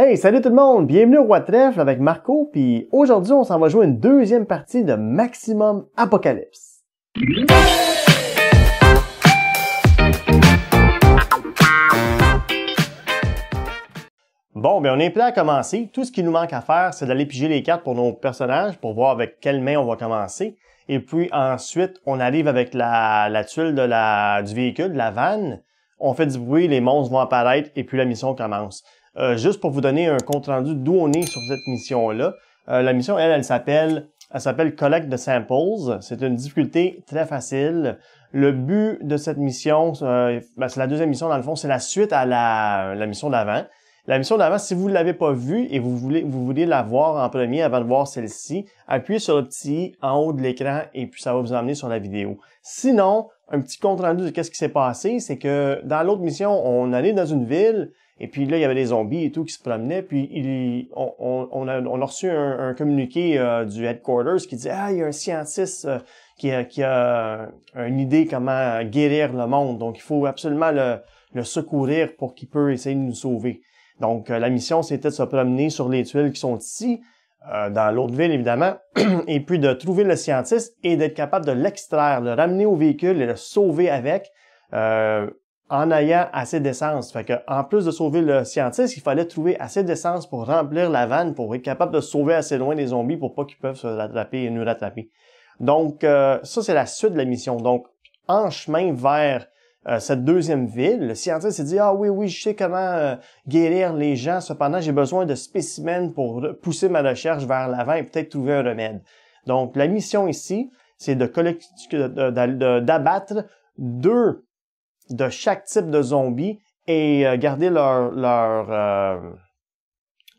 Hey, salut tout le monde! Bienvenue au Roi avec Marco, puis aujourd'hui on s'en va jouer une deuxième partie de Maximum Apocalypse. Bon, bien on est prêt à commencer. Tout ce qui nous manque à faire, c'est d'aller piger les cartes pour nos personnages, pour voir avec quelle main on va commencer. Et puis ensuite, on arrive avec la, tuile de du véhicule, de la vanne. On fait du bruit, les monstres vont apparaître et puis la mission commence. Euh, juste pour vous donner un compte-rendu d'où on est sur cette mission-là. Euh, la mission, elle, elle s'appelle elle s'appelle Collect the Samples. C'est une difficulté très facile. Le but de cette mission, euh, ben, c'est la deuxième mission, dans le fond, c'est la suite à la, mission d'avant. La mission d'avant, si vous ne l'avez pas vue et vous voulez, vous voulez la voir en premier avant de voir celle-ci, appuyez sur le petit en haut de l'écran et puis ça va vous emmener sur la vidéo. Sinon, un petit compte rendu de qu'est-ce qui s'est passé, c'est que dans l'autre mission, on allait dans une ville, et puis là, il y avait des zombies et tout qui se promenaient. Puis on, a, reçu un, communiqué euh, du headquarters qui dit Ah, il y a un scientiste euh, qui, a, euh, une idée comment guérir le monde. Donc il faut absolument le, secourir pour qu'il peut essayer de nous sauver. Donc la mission, c'était de se promener sur les tuiles qui sont ici, dans l'autre ville évidemment, et puis de trouver le scientiste et d'être capable de l'extraire, le ramener au véhicule et le sauver avec. Euh, en ayant assez d'essence. Fait en plus de sauver le scientiste, il fallait trouver assez d'essence pour remplir la vanne, pour être capable de sauver assez loin des zombies pour pas qu'ils peuvent se rattraper et nous rattraper. Donc, euh, ça, c'est la suite de la mission. Donc, en chemin vers euh, cette deuxième ville, le scientiste s'est dit, ah oui, oui, je sais comment euh, guérir les gens, cependant, j'ai besoin de spécimens pour pousser ma recherche vers l'avant et peut-être trouver un remède. Donc, la mission ici, c'est de d'abattre deux de chaque type de zombie et euh, garder leur,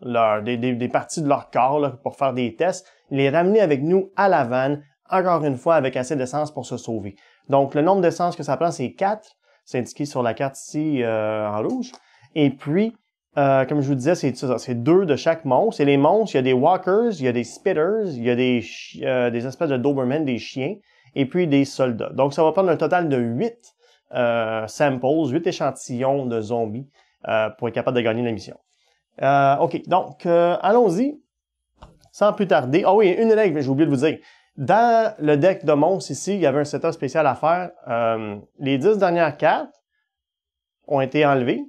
euh, des, des, parties de leur corps pour faire des tests, les ramener avec nous à la vanne, encore une fois avec assez d'essence pour se sauver. Donc le nombre d'essence que ça prend, c'est 4. C'est indiqué sur la carte ici euh, en rouge. Et puis, comme je vous disais, c'est deux de chaque monstre. Et les monstres, il y a des walkers, il y a des spitters, il y a des, des espèces de Doberman, des chiens, et puis des soldats. Donc ça va prendre un total de 8 euh, samples, 8 échantillons de zombies euh, pour être capable de gagner la mission. Euh, OK, donc allons-y. Sans plus tarder. Ah oui, une règle, j'ai oublié de vous dire. Dans le deck de monstres ici, il y avait un setup spécial à faire. les 10 dernières cartes ont été enlevées.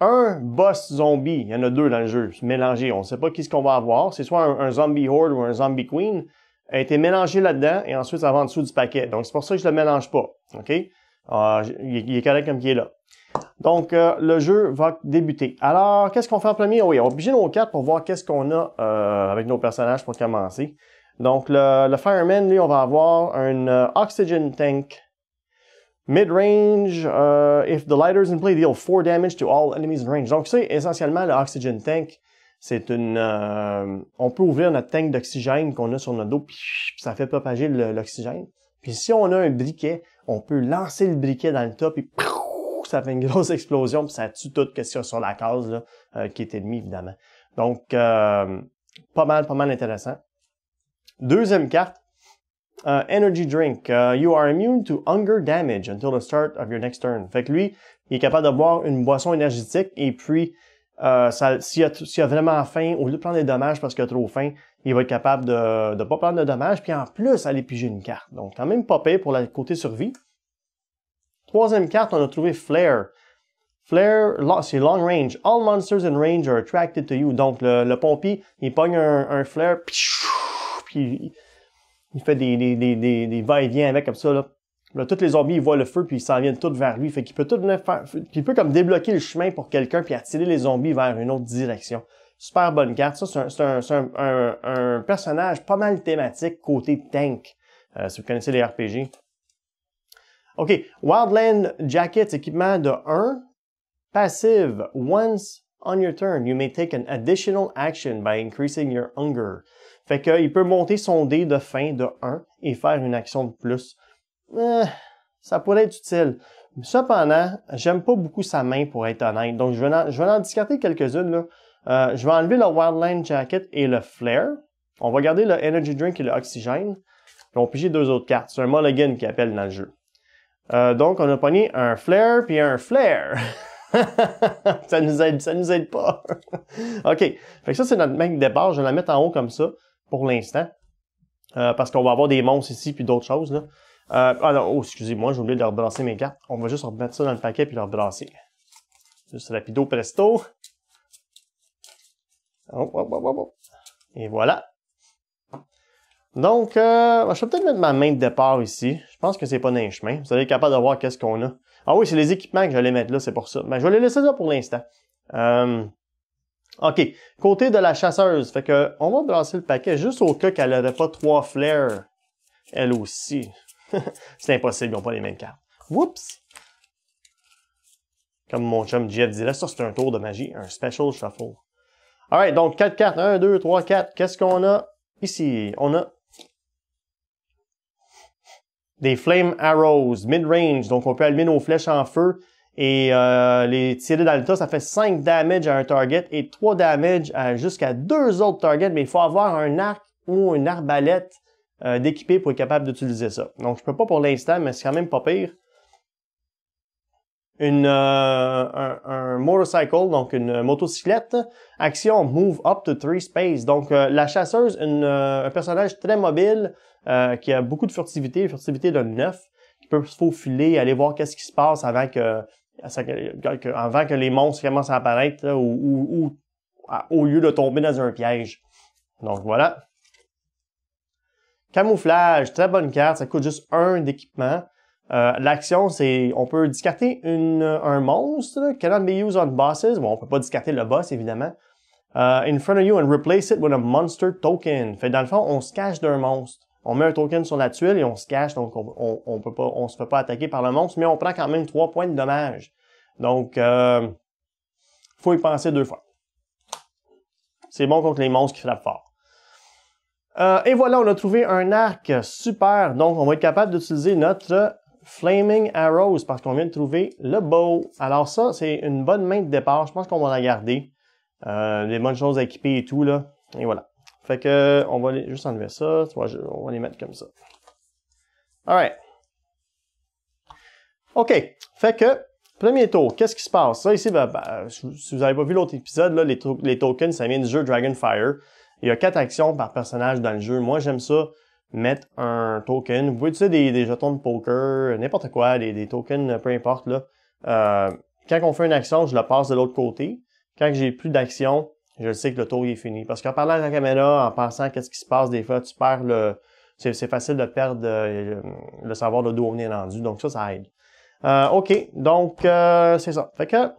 Un boss zombie, il y en a deux dans le jeu, mélangé, On ne sait pas qui ce qu'on va avoir. C'est soit un, zombie horde ou un zombie queen a été mélangé là-dedans et ensuite ça va en dessous du paquet. Donc c'est pour ça que je le mélange pas. OK? Ah, il, est correct comme il est là. Donc, euh, le jeu va débuter. Alors, qu'est-ce qu'on fait en premier? Oui, on va piger nos cartes pour voir qu'est-ce qu'on a euh, avec nos personnages pour commencer. Donc, le, Fireman, lui, on va avoir un euh, Oxygen Tank. Mid-range, if the lighter's in play, deal 4 damage to all enemies in range. Donc, c'est essentiellement le Oxygen Tank. C'est une... on peut ouvrir notre tank d'oxygène qu'on a sur notre dos, puis ça fait propager l'oxygène. Puis si on a un briquet, on peut lancer le briquet dans le top et ça fait une grosse explosion, puis ça tue tout ce qu'il y sur la case là, euh, qui est ennemi, évidemment. Donc, euh, pas mal, pas mal intéressant. Deuxième carte, euh, energy drink. you are immune to hunger damage until the start of your next turn. Fait que lui, il est capable de boire une boisson énergétique et puis euh, s'il a, a, vraiment faim, au lieu de prendre des dommages parce qu'il a trop faim, il va être capable de ne pas prendre de dommages, puis en plus, aller piger une carte. Donc, quand même pas payé pour le côté survie. Troisième carte, on a trouvé Flare. Flare, c'est long range. All monsters in range are attracted to you. Donc, le, pompi, pompier, il pogne un, flare, puis il fait des, des, va-et-vient avec comme ça. Là. tous les zombies, ils voient le feu, puis ils s'en viennent tous vers lui. Fait qu'il peut tout faire... Il peut comme débloquer le chemin pour quelqu'un, puis attirer les zombies vers une autre direction. Super bonne carte. Ça, c'est un, personnage pas mal thématique côté tank, euh, si vous connaissez les RPG. OK. Wildland Jacket, équipement de 1. Passive. Once on your turn, you may take an additional action by increasing your hunger. Fait qu'il peut monter son dé de fin de 1 et faire une action de plus. Euh, ça pourrait être utile. Cependant, j'aime pas beaucoup sa main pour être honnête. Donc, je vais en, je quelques-unes. Euh, je vais enlever le Wildland Jacket et le Flare. On va garder le Energy Drink et le Oxygène. Puis on deux autres cartes. C'est un mulligan qui appelle dans le jeu. Euh, donc, on a pogné un Flare puis un Flare. ça nous aide, ça nous aide pas. OK. ça, c'est notre main de départ. Je vais la mettre en haut comme ça pour l'instant. Euh, parce qu'on va avoir des monstres ici puis d'autres choses. Là. ah non, oh, excusez-moi, j'ai oublié de rebrasser mes cartes. On va juste remettre ça dans le paquet puis le rebrasser. Juste rapido presto. Et voilà. Donc, euh, ben, je vais peut-être mettre ma main de départ ici. Je pense que c'est pas dans un chemin. Vous allez être capable de voir qu'est-ce qu'on a. Ah oui, c'est les équipements que j'allais mettre là, c'est pour ça. Mais ben, je vais les laisser là pour l'instant. Euh, OK. Côté de la chasseuse. Fait que, on va brasser le paquet juste au cas qu'elle n'aurait pas trois flares. Elle aussi. c'est impossible, ils n'ont pas les mêmes cartes. Oups! Comme mon chum Jeff dirait, ça c'est un tour de magie, un special shuffle. Alright, donc 4 4 1, 2, 3, 4. Qu'est-ce qu'on a ici? On a des Flame Arrows, mid-range. Donc, on peut allumer nos flèches en feu. Et euh, les tirer dans ça fait 5 damage à un target et 3 damage à jusqu'à 2 autres targets. Mais il faut avoir un arc ou une arbalète euh, d'équipé pour être capable d'utiliser ça. Donc, je peux pas pour l'instant, mais c'est quand même pas pire une, euh, un, motorcycle, donc une motocyclette. Action Move Up to Three Space. Donc euh, la chasseuse, une, euh, un personnage très mobile qui a beaucoup de furtivité, furtivité de neuf, qui peut se faufiler, aller voir qu'est-ce qui se passe avant que, avant que les monstres commencent à apparaître ou, au lieu de tomber dans un piège. Donc voilà. Camouflage, très bonne carte, ça coûte juste un d'équipement. Euh, l'action, c'est on peut discarter un monstre, cannot be used on bosses. Bon, on peut pas discarter le boss, évidemment. Euh, in front of you and replace it with a monster token. Fait dans le fond, on se cache d'un monstre. On met un token sur la tuile et on se cache, donc on, ne peut pas, on se fait pas attaquer par le monstre, mais on prend quand même trois points de dommage. Donc, euh, faut y penser deux fois. C'est bon contre les monstres qui frappent fort. Euh, et voilà, on a trouvé un arc super. Donc, on va être capable d'utiliser notre Flaming Arrows parce qu'on vient de trouver le Beau. Alors ça, c'est une bonne main de départ. Je pense qu'on va la garder. Euh, les bonnes choses à équiper et tout, là. Et voilà. Fait que, on va juste enlever ça. on va les mettre comme ça. Alright. OK. Fait que, premier tour, qu'est-ce qui se passe? Ça ici, ben, ben, si vous n'avez pas vu l'autre épisode, les, les tokens, ça vient du jeu Dragonfire. Il y a quatre actions par personnage dans le jeu. Moi, j'aime ça mettre un token. Vous pouvez tu des, des jetons de poker, n'importe quoi, des, tokens, peu importe. Là. Euh, quand on fait une action, je la passe de l'autre côté. Quand j'ai plus d'action, je sais que le tour est fini. Parce qu'en parlant à la caméra, en pensant quest ce qui se passe, des fois, tu perds le... C'est facile de perdre euh, le, savoir de d'où on est rendu. Donc ça, ça aide. Euh, OK, donc c'est ça. Fait que...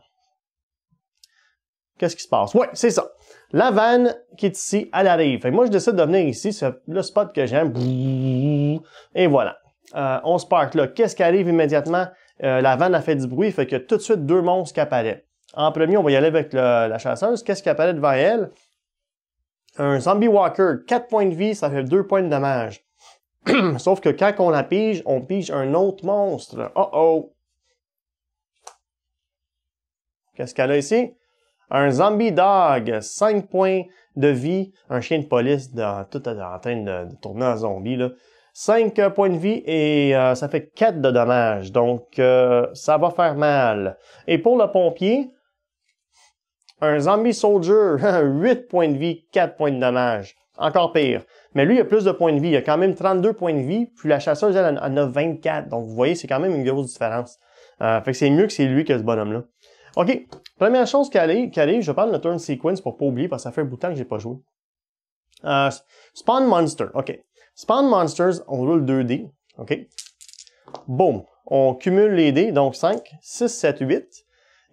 Qu'est-ce qui se passe? Oui, c'est ça. La vanne qui est ici, elle arrive. Fait que moi, je décide de venir ici, c'est le spot que j'aime. Et voilà. Euh, on se parque là. Qu'est-ce qui arrive immédiatement? Euh, la vanne a fait du bruit, fait que tout de suite deux monstres qui apparaissent. En premier, on va y aller avec la chasseuse. Qu'est-ce qui apparaît devant elle? Un zombie walker. 4 points de vie, ça fait 2 points de dommage. Sauf que quand on la pige, on pige un autre monstre. Oh oh! Qu'est-ce qu'elle a ici? Un zombie dog, 5 points de vie. Un chien de police dans, tout en train de, tourner en zombie. Là. 5 euh, points de vie et euh, ça fait 4 de dommages. Donc, euh, ça va faire mal. Et pour le pompier, un zombie soldier, 8 points de vie, 4 points de dommages. Encore pire. Mais lui, il a plus de points de vie. Il a quand même 32 points de vie, puis la chasseuse, elle en a 24. Donc, vous voyez, c'est quand même une grosse différence. fait que c'est mieux que c'est lui que ce bonhomme-là. OK. Première chose qu'elle arrive, je vais je parle de turn sequence pour pas oublier parce que ça fait un bout de temps que j'ai pas joué. Euh, spawn Monster. OK. Spawn Monsters, on roule 2 dés. OK. Boom. On cumule les dés, donc 5, 6, 7, 8.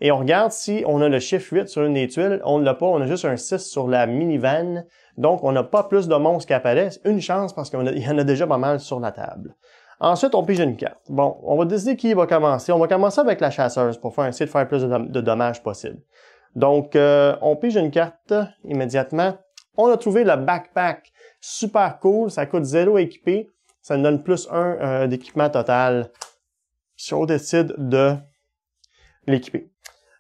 Et on regarde si on a le chiffre 8 sur une des tuiles. On ne l'a pas, on a juste un 6 sur la minivan. Donc, on n'a pas plus de monstres qui apparaissent. Une chance parce qu'il y en a déjà pas mal sur la table. Ensuite, on pige une carte. Bon, on va décider qui va commencer. On va commencer avec la chasseuse pour faire, essayer de faire plus de, dommages possible. Donc, euh, on pige une carte immédiatement. On a trouvé le backpack. Super cool. Ça coûte zéro équipé. Ça nous donne plus un euh, d'équipement total si on décide de l'équiper.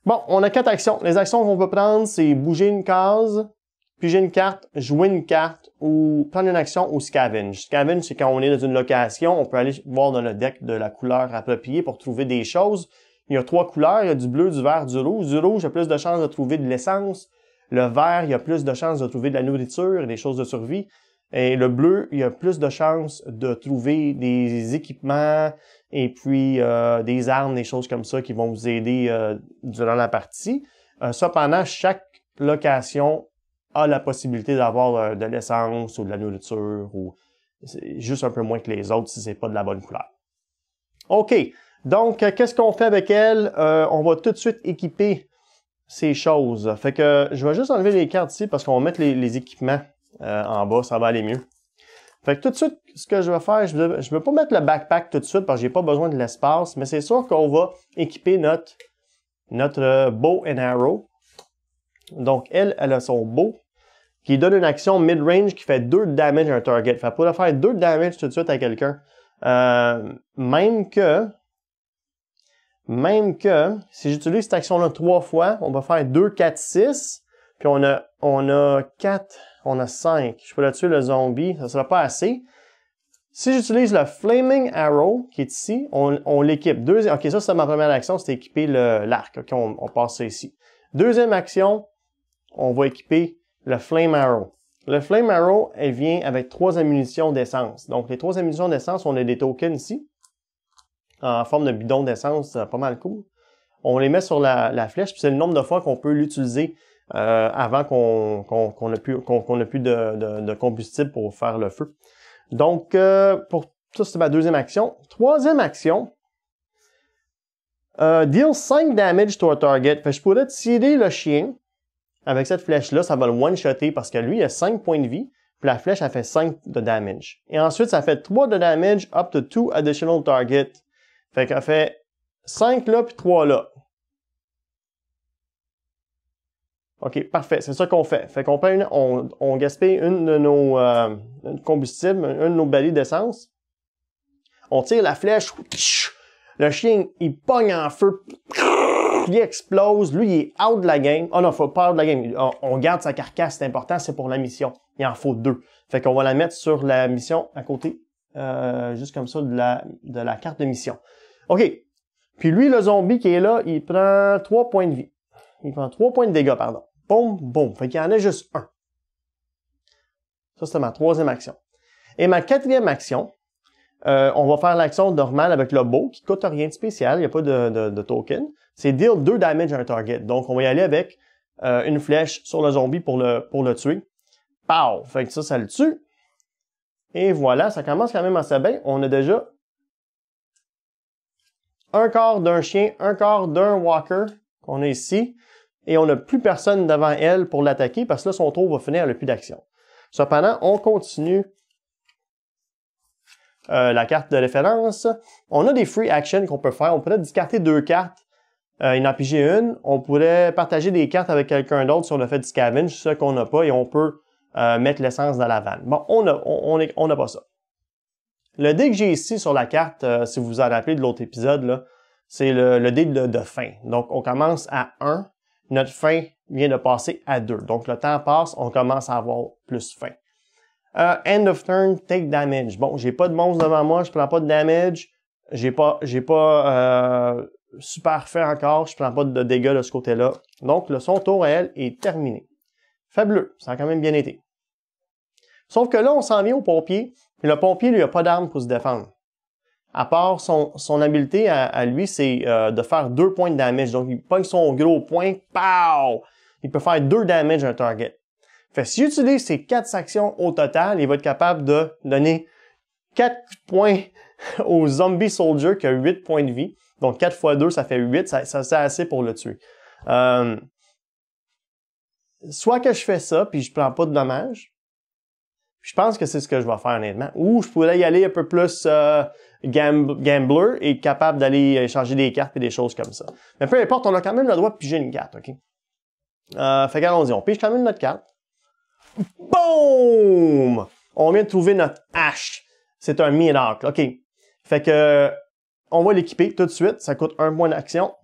Bon, on a quatre actions. Les actions qu'on peut prendre, c'est bouger une case, puis j'ai une carte, jouer une carte ou prendre une action ou scavenge. Scavenge, c'est quand on est dans une location, on peut aller voir dans le deck de la couleur appropriée pour trouver des choses. Il y a trois couleurs, il y a du bleu, du vert, du rouge. Du rouge, il y a plus de chances de trouver de l'essence. Le vert, il y a plus de chances de trouver de la nourriture et des choses de survie. Et le bleu, il y a plus de chances de trouver des équipements et puis euh, des armes, des choses comme ça qui vont vous aider euh, durant la partie. Euh, cependant, chaque location a la possibilité d'avoir euh, de l'essence ou de la nourriture ou juste un peu moins que les autres si c'est pas de la bonne couleur. OK. Donc, euh, qu'est-ce qu'on fait avec elle? Euh, on va tout de suite équiper ces choses. Fait que je vais juste enlever les cartes ici parce qu'on va mettre les, équipements en bas, ça va aller mieux. Fait tout de suite, ce que je vais faire, je ne vais, pas mettre le backpack tout de suite parce que j'ai pas besoin de l'espace, mais c'est sûr qu'on va équiper notre, notre bow and arrow. Donc, elle, elle a son bow qui donne une action mid-range qui fait 2 damage à un target. Fait pour faire 2 damage tout de suite à quelqu'un. Euh, même que, même que, si j'utilise cette action-là trois fois, on va faire 2, 4, 6, puis on a, on a 4, on a 5. Je peux tuer le zombie, ça sera pas assez. Si j'utilise le Flaming Arrow, qui est ici, on, l'équipe. Deuxième, ok, ça c'est ma première action, c'est équiper l'arc. Ok, on, on passe ça ici. Deuxième action, on va équiper le Flame Arrow. Le Flame Arrow, elle vient avec trois ammunitions d'essence. Donc, les trois ammunitions d'essence, on a des tokens ici, en forme de bidon d'essence, euh, pas mal cool. On les met sur la, flèche, puis c'est le nombre de fois qu'on peut l'utiliser euh, avant qu'on n'ait plus, de, combustible pour faire le feu. Donc, euh, pour ça, c'est ma deuxième action. Troisième action, deal 5 damage to a target. je pourrais tirer le chien avec cette flèche-là, ça va le one-shotter parce que lui, il a 5 points de vie, puis la flèche, a fait 5 de damage. Et ensuite, ça fait 3 de damage up to 2 additional targets. Fait qu'elle fait 5 là, puis 3 là. OK, parfait. C'est ça qu'on fait. Fait qu'on on, gaspille une de nos euh, combustibles, une de nos balises d'essence. On tire la flèche. Le chien, il pogne en feu. Lui explose. Lui, il est out de la game. Oh non, faut pas out de la game. On, garde sa carcasse, c'est important, c'est pour la mission. Il en faut deux. Fait qu'on va la mettre sur la mission à côté, euh, juste comme ça, de la, carte de mission. OK. Puis lui, le zombie qui est là, il prend trois points de vie. Il prend trois points de dégâts, pardon. Boum, boum. Fait qu'il en a juste un. Ça, c'était ma troisième action. Et ma quatrième action, euh, on va faire l'action normale avec le beau qui coûte rien de spécial, il n'y a pas de, de, de token. C'est deal 2 damage à un target. Donc, on va y aller avec euh, une flèche sur le zombie pour le, pour le tuer. Pow! Fait que ça, ça le tue. Et voilà, ça commence quand même assez bien. On a déjà un corps d'un chien, un corps d'un walker qu'on a ici. Et on n'a plus personne devant elle pour l'attaquer parce que là, son tour va finir, le plus d'action. Cependant, on continue euh, la carte de référence. On a des free actions qu'on peut faire. On peut discarter deux cartes euh, il en une, on pourrait partager des cartes avec quelqu'un d'autre sur le fait du scavenge, ce qu'on n'a pas, et on peut euh, mettre l'essence dans la vanne. Bon, on n'a on, pas ça. Le dé que j'ai ici sur la carte, euh, si vous vous en rappelez de l'autre épisode, c'est le, dé de, fin. Donc, on commence à 1, notre fin vient de passer à 2. Donc, le temps passe, on commence à avoir plus fin. Euh, end of turn, take damage. Bon, j'ai pas de monstre devant moi, je prends pas de damage. J'ai pas, j'ai pas euh, super fait encore, je prends pas de dégâts de ce côté-là. Donc, le son tour réel est terminé. Fabuleux, ça a quand même bien été. Sauf que là, on s'en vient au pompier, et le pompier, lui, a pas d'arme pour se défendre. À part son, habileté à, lui, c'est euh, de faire deux points de damage. Donc, il pogne son gros point, pow! Il peut faire deux damage à un target. Fait s'il utilise ces quatre actions au total, il va être capable de donner quatre points aux zombie soldier qui a huit points de vie donc 4 fois 2, ça fait 8, ça, c'est assez pour le tuer. Euh, soit que je fais ça, puis je prends pas de dommages, je pense que c'est ce que je vais faire honnêtement. Ou je pourrais y aller un peu plus euh, gambler et capable d'aller échanger des cartes et des choses comme ça. Mais peu importe, on a quand même le droit de piger une carte, OK? Euh, fait qu'allons-y, on pige quand même notre carte. Boom! On vient de trouver notre hache. C'est un miracle, OK? Fait que on va l'équiper tout de suite. Ça coûte un point d'action.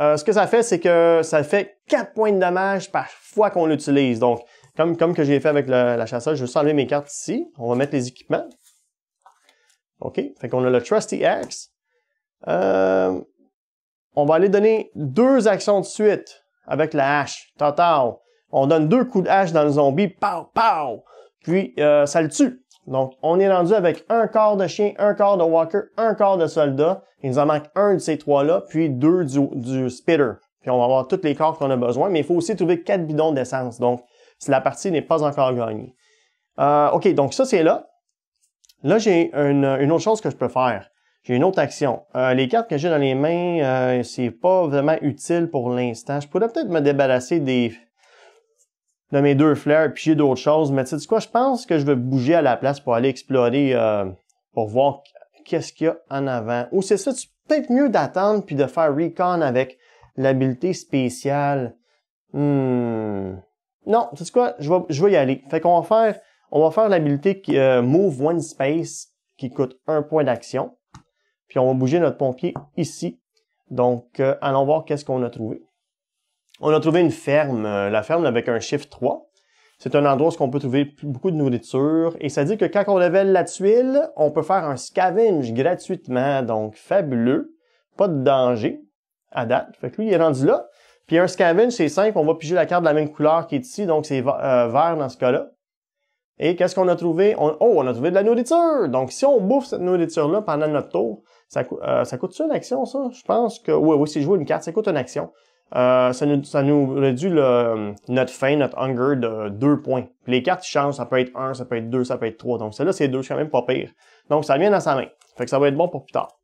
Euh, ce que ça fait, c'est que ça fait 4 points de dommage par fois qu'on l'utilise. Donc, comme, comme que j'ai fait avec la, chasseur, je vais juste enlever mes cartes ici. On va mettre les équipements. OK. Fait qu'on a le Trusty Axe. Euh, on va aller donner deux actions de suite avec la hache. Total. On donne deux coups de hache dans le zombie. Pow, pow. Puis, euh, ça le tue. Donc, on est rendu avec un quart de chien, un quart de walker, un quart de soldat. Il nous en manque un de ces trois-là, puis deux du, spitter. Puis on va avoir tous les corps qu'on a besoin, mais il faut aussi trouver quatre bidons d'essence. Donc, si la partie n'est pas encore gagnée. Euh, OK, donc ça, c'est là. Là, j'ai une, autre chose que je peux faire. J'ai une autre action. Euh, les cartes que j'ai dans les mains, euh, c'est pas vraiment utile pour l'instant. Je pourrais peut-être me débarrasser des, de mes deux fleurs puis j'ai d'autres choses. Mais tu sais quoi, je pense que je vais bouger à la place pour aller explorer, euh, pour voir qu'est-ce qu'il y a en avant. Ou c'est ça, tu peut-être mieux d'attendre puis de faire recon avec l'habilité spéciale. Hmm. Non, tu sais quoi, je vais, je vais y aller. Fait qu'on va faire, on va faire l'habilité euh, Move One Space qui coûte un point d'action. Puis on va bouger notre pompier ici. Donc, euh, allons voir qu'est-ce qu'on a trouvé. On a trouvé une ferme, euh, la ferme avec un chiffre 3. C'est un endroit où on peut trouver beaucoup de nourriture et ça dit que quand on révèle la tuile, on peut faire un scavenge gratuitement, donc fabuleux, pas de danger à date. Fait que lui, il est rendu là. Puis un scavenge, c'est simple, on va piger la carte de la même couleur qui est ici, donc c'est euh, vert dans ce cas-là. Et qu'est-ce qu'on a trouvé? oh, on a trouvé de la nourriture! Donc si on bouffe cette nourriture-là pendant notre tour, ça, coûte euh, ça coûte une action, ça? Je pense que... Oui, oui, si je une carte, ça coûte une action. Euh, ça, nous, réduit notre faim, notre hunger de 2 points. les cartes changent, ça peut être 1, ça peut être 2, ça peut être 3. Donc celle-là, c'est 2, c'est quand même pas pire. Donc ça vient dans sa main. Fait que ça va être bon pour plus tard.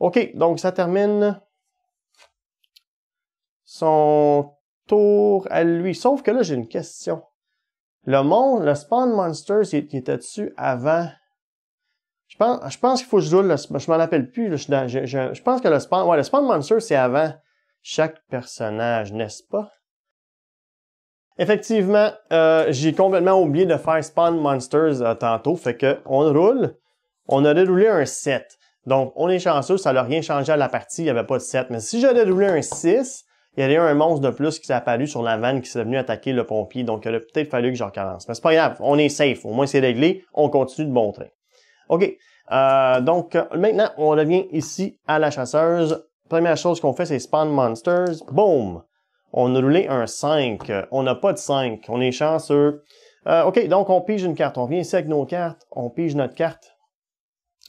OK, donc ça termine son tour à lui. Sauf que là, j'ai une question. Le monde, le Spawn monster, il était dessus avant. Je pense, qu'il faut que je joue le, je m'en rappelle plus, je, pense que le Spawn, le Spawn Monster, c'est avant chaque personnage, n'est-ce pas? Effectivement, euh, j'ai complètement oublié de faire Spawn Monsters euh, tantôt, fait que on roule. On a déroulé un 7. Donc, on est chanceux, ça n'a rien changé à la partie, il n'y avait pas de 7. Mais si j'avais déroulé un 6, il y avait un monstre de plus qui s'est apparu sur la vanne qui s'est venu attaquer le pompier, donc il aurait peut-être fallu que j'en recommence. Mais c'est pas grave, on est safe, au moins c'est réglé, on continue de bon train. OK, euh, donc maintenant, on revient ici à la chasseuse Première chose qu'on fait, c'est Spawn Monsters. Boom! On a roulé un 5. On n'a pas de 5. On est chanceux. Euh, OK, donc on pige une carte. On vient ici avec nos cartes. On pige notre carte.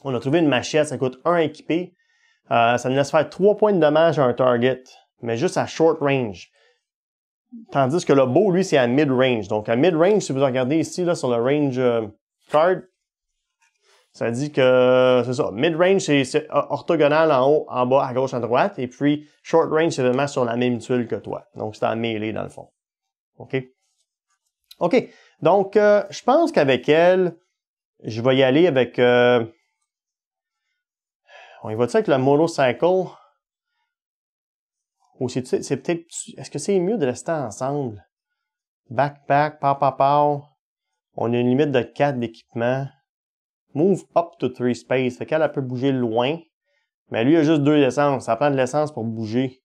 On a trouvé une machette. Ça coûte 1 équipé. Euh, ça nous laisse faire 3 points de dommage à un target, mais juste à short range. Tandis que le beau, lui, c'est à mid-range. Donc, à mid-range, si vous regardez ici, là, sur le range euh, card, ça dit que c'est ça. Mid-range, c'est orthogonal en haut, en bas, à gauche, à droite. Et puis, short range, c'est vraiment sur la même tuile que toi. Donc, c'est en mêlée, dans le fond. OK? OK. Donc, euh, je pense qu'avec elle, je vais y aller avec... Euh, on y va-tu avec le monocycle? Ou c'est peut-être... Est-ce que c'est mieux de rester ensemble? Backpack, pa-pa-pa. On a une limite de 4 d'équipement. Move up to three space. Fait qu'elle, peut bouger loin. Mais lui, il a juste deux essences. Ça prend de l'essence pour bouger.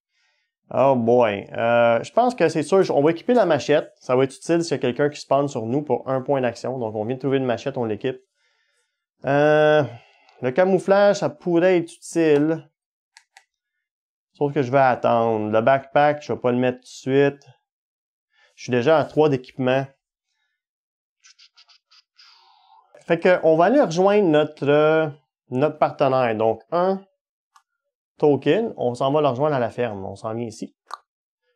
Oh boy. Euh, je pense que c'est sûr. On va équiper la machette. Ça va être utile s'il y a quelqu'un qui spawn sur nous pour un point d'action. Donc, on vient de trouver une machette, on l'équipe. Euh, le camouflage, ça pourrait être utile. Sauf que je vais attendre. Le backpack, je vais pas le mettre tout de suite. Je suis déjà à trois d'équipement. Fait qu'on va aller rejoindre notre, euh, notre partenaire. Donc, un token, on s'en va le rejoindre à la ferme. On s'en vient ici,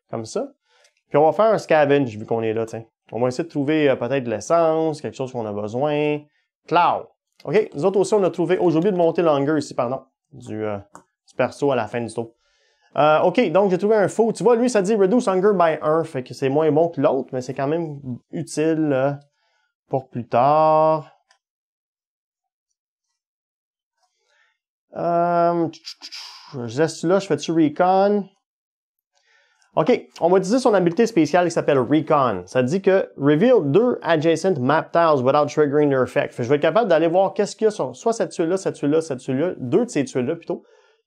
comme ça. Puis on va faire un scavenge, vu qu'on est là, On va essayer de trouver euh, peut-être de l'essence, quelque chose qu'on a besoin. Cloud. OK, nous autres aussi, on a trouvé... Oh, j'ai oublié de monter l'hunger ici, pardon, euh, du, perso à la fin du tour. OK, donc j'ai trouvé un faux. Tu vois, lui, ça dit « Reduce hunger by 1 », fait que c'est moins bon que l'autre, mais c'est quand même utile pour plus tard. Euh, je là, je fais-tu Recon? OK, on va utiliser son habileté spéciale qui s'appelle Recon. Ça dit que Reveal deux adjacent map tiles without triggering their effect. je vais être capable d'aller voir qu'est-ce qu'il y a sur soit cette tuile-là, cette tuile-là, cette tuile-là, deux de ces tuiles-là plutôt,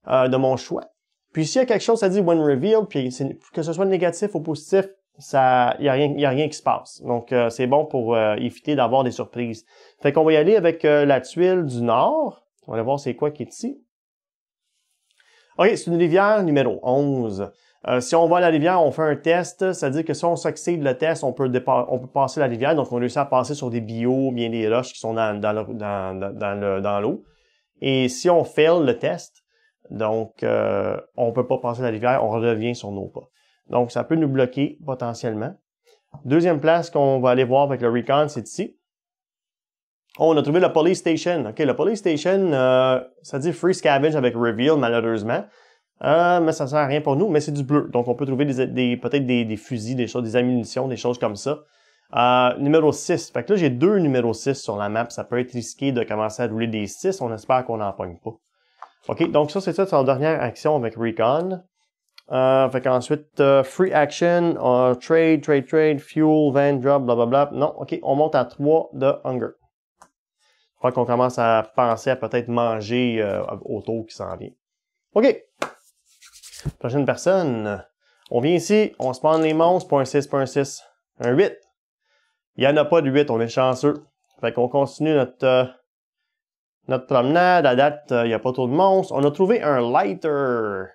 euh, de mon choix. Puis s'il y a quelque chose, ça dit When Revealed, puis que ce soit négatif ou positif, ça, il n'y a, rien, qui se passe. Donc, euh, c'est bon pour euh, éviter d'avoir des surprises. Fait qu'on va y aller avec la tuile du nord. On va voir c'est quoi qui est ici. OK, c'est une rivière numéro 11. Euh, si on va à la rivière, on fait un test, c'est-à-dire que si on succède le test, on peut, passer la rivière. Donc, on réussit à passer sur des bio, bien des roches qui sont dans, l'eau. Et si on fail le test, donc on euh, on peut pas passer la rivière, on revient sur nos pas. Donc, ça peut nous bloquer potentiellement. Deuxième place qu'on va aller voir avec le recon, c'est ici. Oh, on a trouvé la police station. OK, la police station, euh, ça dit free scavenge avec reveal, malheureusement. Euh, mais ça sert à rien pour nous, mais c'est du bleu. Donc, on peut trouver des, des peut-être des, fusils, des choses, des ammunitions, des choses comme ça. Euh, numéro 6. Fait que là, j'ai deux numéros 6 sur la map. Ça peut être risqué de commencer à rouler des 6. On espère qu'on n'en pogne pas. OK, donc ça, c'est ça, c'est la dernière action avec Recon. Euh, fait qu'ensuite, euh, free action, euh, trade, trade, trade, fuel, van, drop, blablabla. Non, OK, on monte à 3 de hunger. Je qu'on commence à penser à peut-être manger euh, au qui s'en vient. OK. Prochaine personne. On vient ici, on se prend les monstres, point 6, point 6. Un 8. Il n'y en a pas de 8, on est chanceux. Fait qu'on continue notre, euh, notre promenade. À date, euh, il y n'y a pas trop de monstres. On a trouvé un lighter.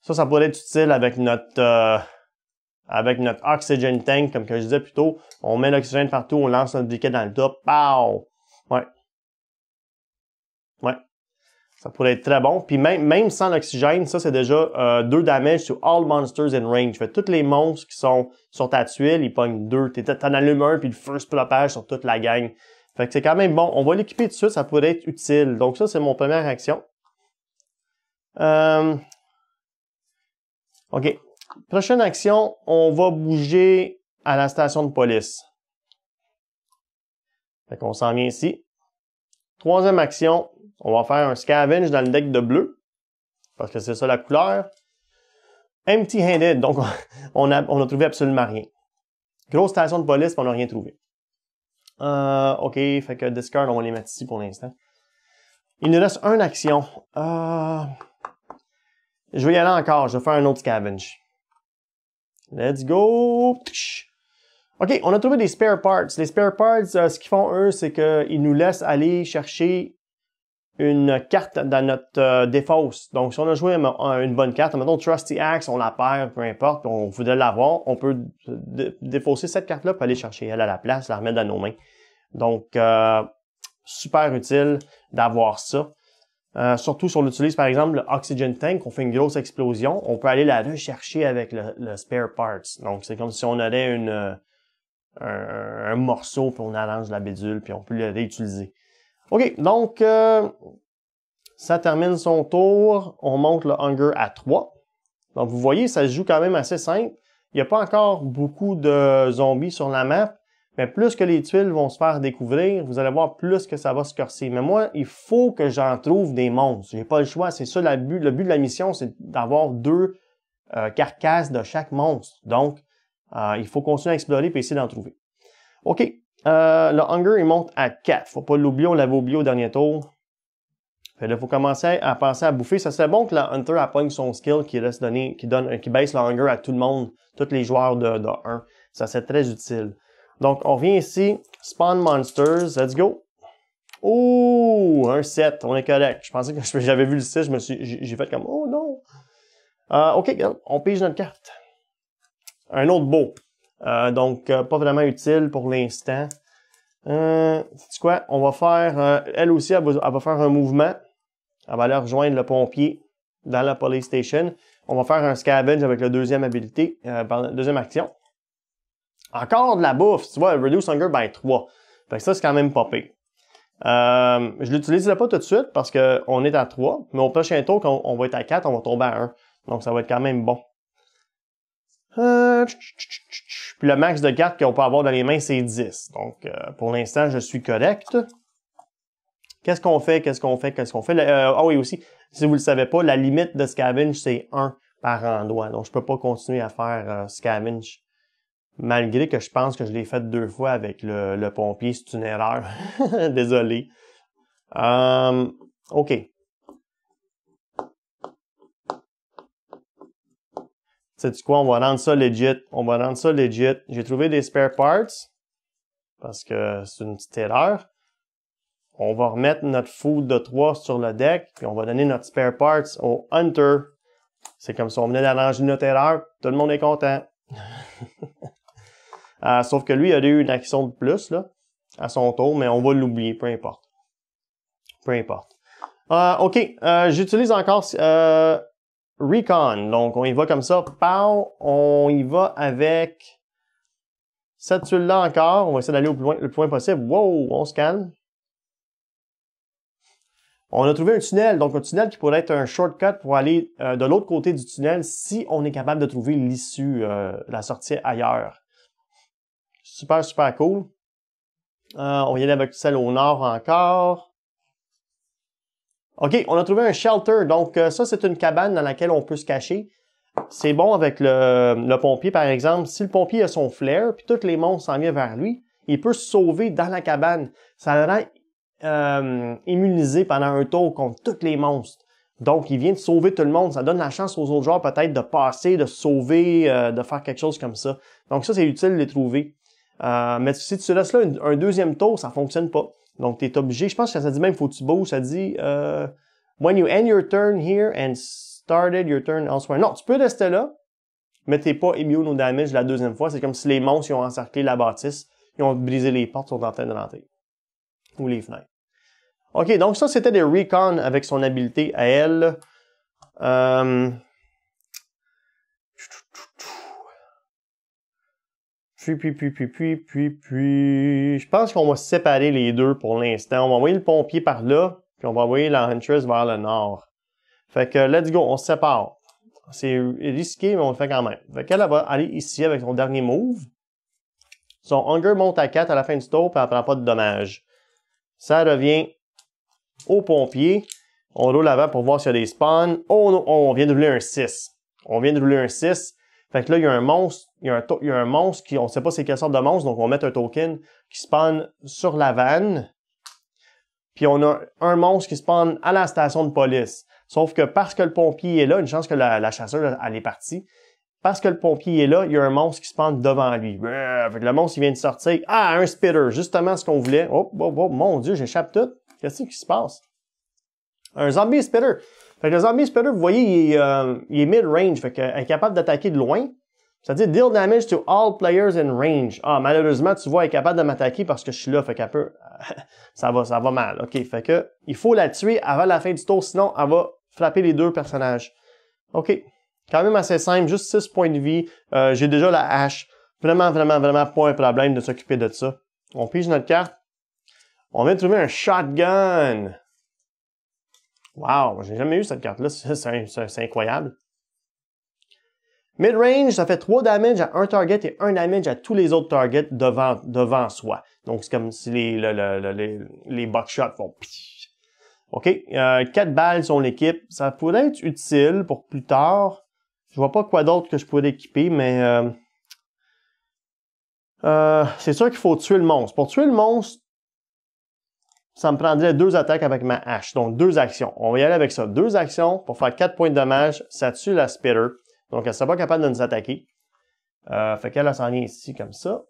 Ça, ça pourrait être utile avec notre euh, avec notre oxygen tank, comme je disais plus tôt. On met l'oxygène partout, on lance notre briquet dans le top. Pow! Ouais. Ouais. Ça pourrait être très bon. Puis même, même sans l'oxygène, ça c'est déjà euh, deux damage sur all monsters in range. Fait tous les monstres qui sont sur ta tuile, ils pognent deux. T'en allumes un, puis le first propage sur toute la gang. Fait que c'est quand même bon. On va l'équiper dessus, ça pourrait être utile. Donc ça, c'est mon première action. Euh... OK. Prochaine action, on va bouger à la station de police. Fait qu'on s'en vient ici. Troisième action, on va faire un scavenge dans le deck de bleu, parce que c'est ça la couleur. Empty-handed, donc on a, on a trouvé absolument rien. Grosse station de police, mais on n'a rien trouvé. Euh, ok, fait que discard, on va les mettre ici pour l'instant. Il nous reste une action. Euh, je vais y aller encore, je vais faire un autre scavenge. Let's go! OK, on a trouvé des spare parts. Les spare parts, euh, ce qu'ils font, eux, c'est qu'ils nous laissent aller chercher une carte dans notre euh, défausse. Donc, si on a joué euh, une bonne carte, mettons Trusty Axe, on la perd, peu importe, on voudrait l'avoir, on peut défausser cette carte-là pour aller chercher elle à la place, la remettre dans nos mains. Donc, super utile d'avoir ça. Euh, surtout si on utilise par exemple le oxygen tank, on fait une grosse explosion, on peut aller la rechercher avec le, spare parts. Donc c'est comme si on avait euh, un, morceau puis on arrange la bédule puis on peut le réutiliser. Ok, donc euh, ça termine son tour. On monte le hunger à 3. Donc vous voyez, ça se joue quand même assez simple. Il n'y a pas encore beaucoup de zombies sur la map mais plus que les tuiles vont se faire découvrir, vous allez voir plus que ça va se corser. Mais moi, il faut que j'en trouve des monstres. n'ai pas le choix. C'est ça le but. Le but de la mission, c'est d'avoir deux euh, carcasses de chaque monstre. Donc, euh, il faut continuer à explorer et essayer d'en trouver. OK. Euh, le Hunger, il monte à 4. Faut pas l'oublier, on l'avait oublié au dernier tour. Il faut commencer à penser à bouffer. Ça serait bon que le Hunter appogne son skill qui laisse donner, qui donne, qui baisse le Hunger à tout le monde, tous les joueurs de, de 1. Ça serait très utile. Donc, on revient ici. Spawn Monsters. Let's go. Oh, un 7. On est correct. Je pensais que j'avais vu le 6. Je me suis, j'ai fait comme, oh non. Euh, OK, on pige notre carte. Un autre beau. Euh, donc, euh, pas vraiment utile pour l'instant. Euh, sais quoi? On va faire... elle aussi, elle va, faire un mouvement. Elle va aller rejoindre le pompier dans la police station. On va faire un scavenge avec la deuxième habilité, deuxième action. Encore de la bouffe, tu vois, Reduce Hunger by 3. Fait ça, c'est quand même pas pire. Euh, je l'utiliserai pas tout de suite parce qu'on est à 3, mais au prochain tour, quand on va être à 4, on va tomber à 1. Donc ça va être quand même bon. Euh, puis le max de cartes qu'on peut avoir dans les mains, c'est 10. Donc euh, pour l'instant, je suis correct. Qu'est-ce qu'on fait? Qu'est-ce qu'on fait? Qu'est-ce qu'on fait? Euh, ah oui, aussi, si vous ne le savez pas, la limite de scavenge, c'est 1 par endroit. Donc je ne peux pas continuer à faire scavenge malgré que je pense que je l'ai fait deux fois avec le, pompier, c'est une erreur. Désolé. OK. Euh, OK. Sais-tu quoi? On va rendre ça legit. On va rendre ça legit. J'ai trouvé des spare parts parce que c'est une petite erreur. On va remettre notre food de 3 sur le deck, puis on va donner notre spare parts au Hunter. C'est comme si on venait d'arranger notre erreur. Tout le monde est content. Euh, sauf que lui, il a eu une action de plus à son tour, mais on va l'oublier, peu importe. Peu importe. Euh, OK, euh, j'utilise encore Recon. Donc, on y va comme ça. Pow, on y va avec cette tuile-là encore. On va essayer d'aller au plus le plus loin possible. Wow, on se calme. On a trouvé un tunnel, donc un tunnel qui pourrait être un shortcut pour aller de l'autre côté du tunnel si on est capable de trouver l'issue, la sortie ailleurs. Super, super cool. Euh, on vient y avec celle au nord encore. OK, on a trouvé un shelter. Donc, euh, ça, c'est une cabane dans laquelle on peut se cacher. C'est bon avec le, pompier, par exemple. Si le pompier a son flair, puis tous les monstres s'en viennent vers lui, il peut se sauver dans la cabane. Ça le euh, immunisé pendant un tour contre tous les monstres. Donc, il vient de sauver tout le monde. Ça donne la chance aux autres joueurs peut-être de passer, de sauver, de faire quelque chose comme ça. Donc, ça, c'est utile de les trouver. Euh, mais si tu laisses là un deuxième tour, ça fonctionne pas. Donc, tu es obligé, je pense que ça dit même, faut que tu bouges, ça dit, euh, when you end your turn here and started your turn elsewhere. Non, tu peux rester là, mais t'es pas immune au damage la deuxième fois. C'est comme si les monstres, ils ont encerclé la bâtisse, ils ont brisé les portes, sont en train de rentrer. Ou les fenêtres. OK, donc ça, c'était des recon avec son habileté à elle. Euh, Puis, puis, puis, puis, puis, puis, puis. Je pense qu'on va séparer les deux pour l'instant. On va envoyer le pompier par là, puis on va envoyer la Huntress vers le nord. Fait que, let's go, on se sépare. C'est risqué, mais on le fait quand même. Fait qu'elle va aller ici avec son dernier move. Son Hunger monte à 4 à la fin du tour, puis elle prend pas de dommages. Ça revient au pompier. On roule avant pour voir s'il y a des spawns. Oh, on vient de rouler un 6. On vient de rouler un 6. Fait que là, il y a un monstre, il y a un, monstre qui, on sait pas c'est quelle sorte de monstre, donc on met un token qui spawn sur la vanne. Puis on a un monstre qui spawn à la station de police. Sauf que parce que le pompier est là, une chance que la, la chasseuse, elle est partie, parce que le pompier est là, il y a un monstre qui spawn devant lui. Fait que le monstre, il vient de sortir. Ah, un spitter, justement ce qu'on voulait. Oh, oh, oh mon Dieu, j'échappe tout. Qu'est-ce qui se passe? Un zombie spitter. Fait que le Zombie Spider vous voyez, il est, euh, mid-range, fait qu'il est euh, capable d'attaquer de loin. Ça dit deal damage to all players in range. Ah, malheureusement, tu vois, elle est capable de m'attaquer parce que je suis là, fait qu'elle peut... ça, va, ça va mal, ok. Fait que, il faut la tuer avant la fin du tour, sinon elle va frapper les deux personnages. Ok, quand même assez simple, juste 6 points de vie. Euh, j'ai déjà la hache. Vraiment, vraiment, vraiment pas un problème de s'occuper de ça. On pige notre carte. On vient de trouver un shotgun. Wow, j'ai jamais eu cette carte-là, c'est incroyable. Mid-range, ça fait 3 damage à un target et 1 damage à tous les autres targets devant, soi. Donc, c'est comme si les, le, le, les, les font... OK, 4 euh, balles sur l'équipe. Ça pourrait être utile pour plus tard. Je vois pas quoi d'autre que je pourrais équiper, mais... Euh, euh, c'est sûr qu'il faut tuer le monstre. Pour tuer le monstre, ça me prendrait deux attaques avec ma hache. Donc, deux actions. On va y aller avec ça. Deux actions pour faire quatre points de dommage. Ça tue la spitter. Donc, elle ne sera pas capable de nous attaquer. Euh, fait qu'elle, a s'en vient ici, comme ça.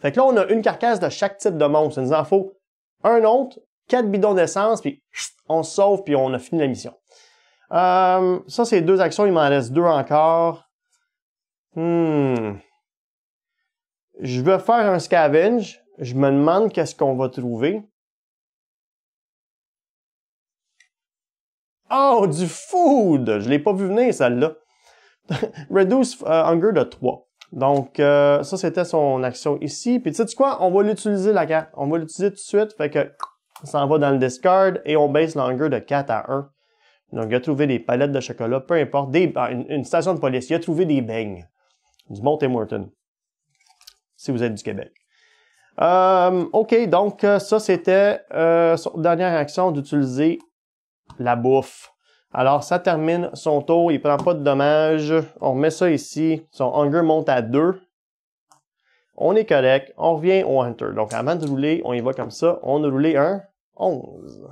Fait que là, on a une carcasse de chaque type de monstre. Il nous en faut un autre, quatre bidons d'essence, puis on sauve, puis on a fini la mission. Euh, ça, c'est deux actions. Il m'en reste deux encore. Hmm. Je veux faire un scavenge je me demande qu'est-ce qu'on va trouver. Oh, du food! Je l'ai pas vu venir, celle-là. Reduce euh, Hunger de 3. Donc, euh, ça, c'était son action ici. Puis, tu sais quoi? On va l'utiliser, la carte. On va l'utiliser tout de suite. Fait que, ça en va dans le discard et on baisse l'hunger de 4 à 1. Donc, il a trouvé des palettes de chocolat, peu importe, ben, une, station de police. Il a trouvé des beignes. Du Mont Si vous êtes du Québec. Euh, OK, donc euh, ça, c'était euh, dernière action d'utiliser la bouffe. Alors, ça termine son tour, il prend pas de dommages. On remet ça ici. Son hunger monte à 2. On est correct. On revient au hunter. Donc, avant de rouler, on y va comme ça. On a roulé un 11.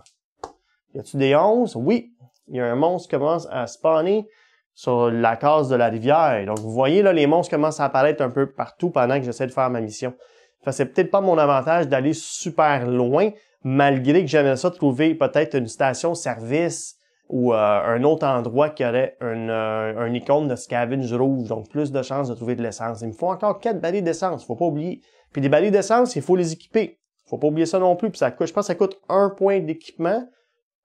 Y a-tu des 11? Oui. Il y a un monstre qui commence à spawner sur la case de la rivière. Donc, vous voyez, là, les monstres commencent à apparaître un peu partout pendant que j'essaie de faire ma mission. Fait c'est peut-être pas mon avantage d'aller super loin, malgré que j'aimerais ça trouver peut-être une station-service ou euh, un autre endroit qui aurait une, euh, icône de scavenge rouge, donc plus de chances de trouver de l'essence. Il me faut encore quatre balais d'essence, faut pas oublier. Puis les balais d'essence, il faut les équiper. Faut pas oublier ça non plus. Puis ça coûte, je pense que ça coûte un point d'équipement.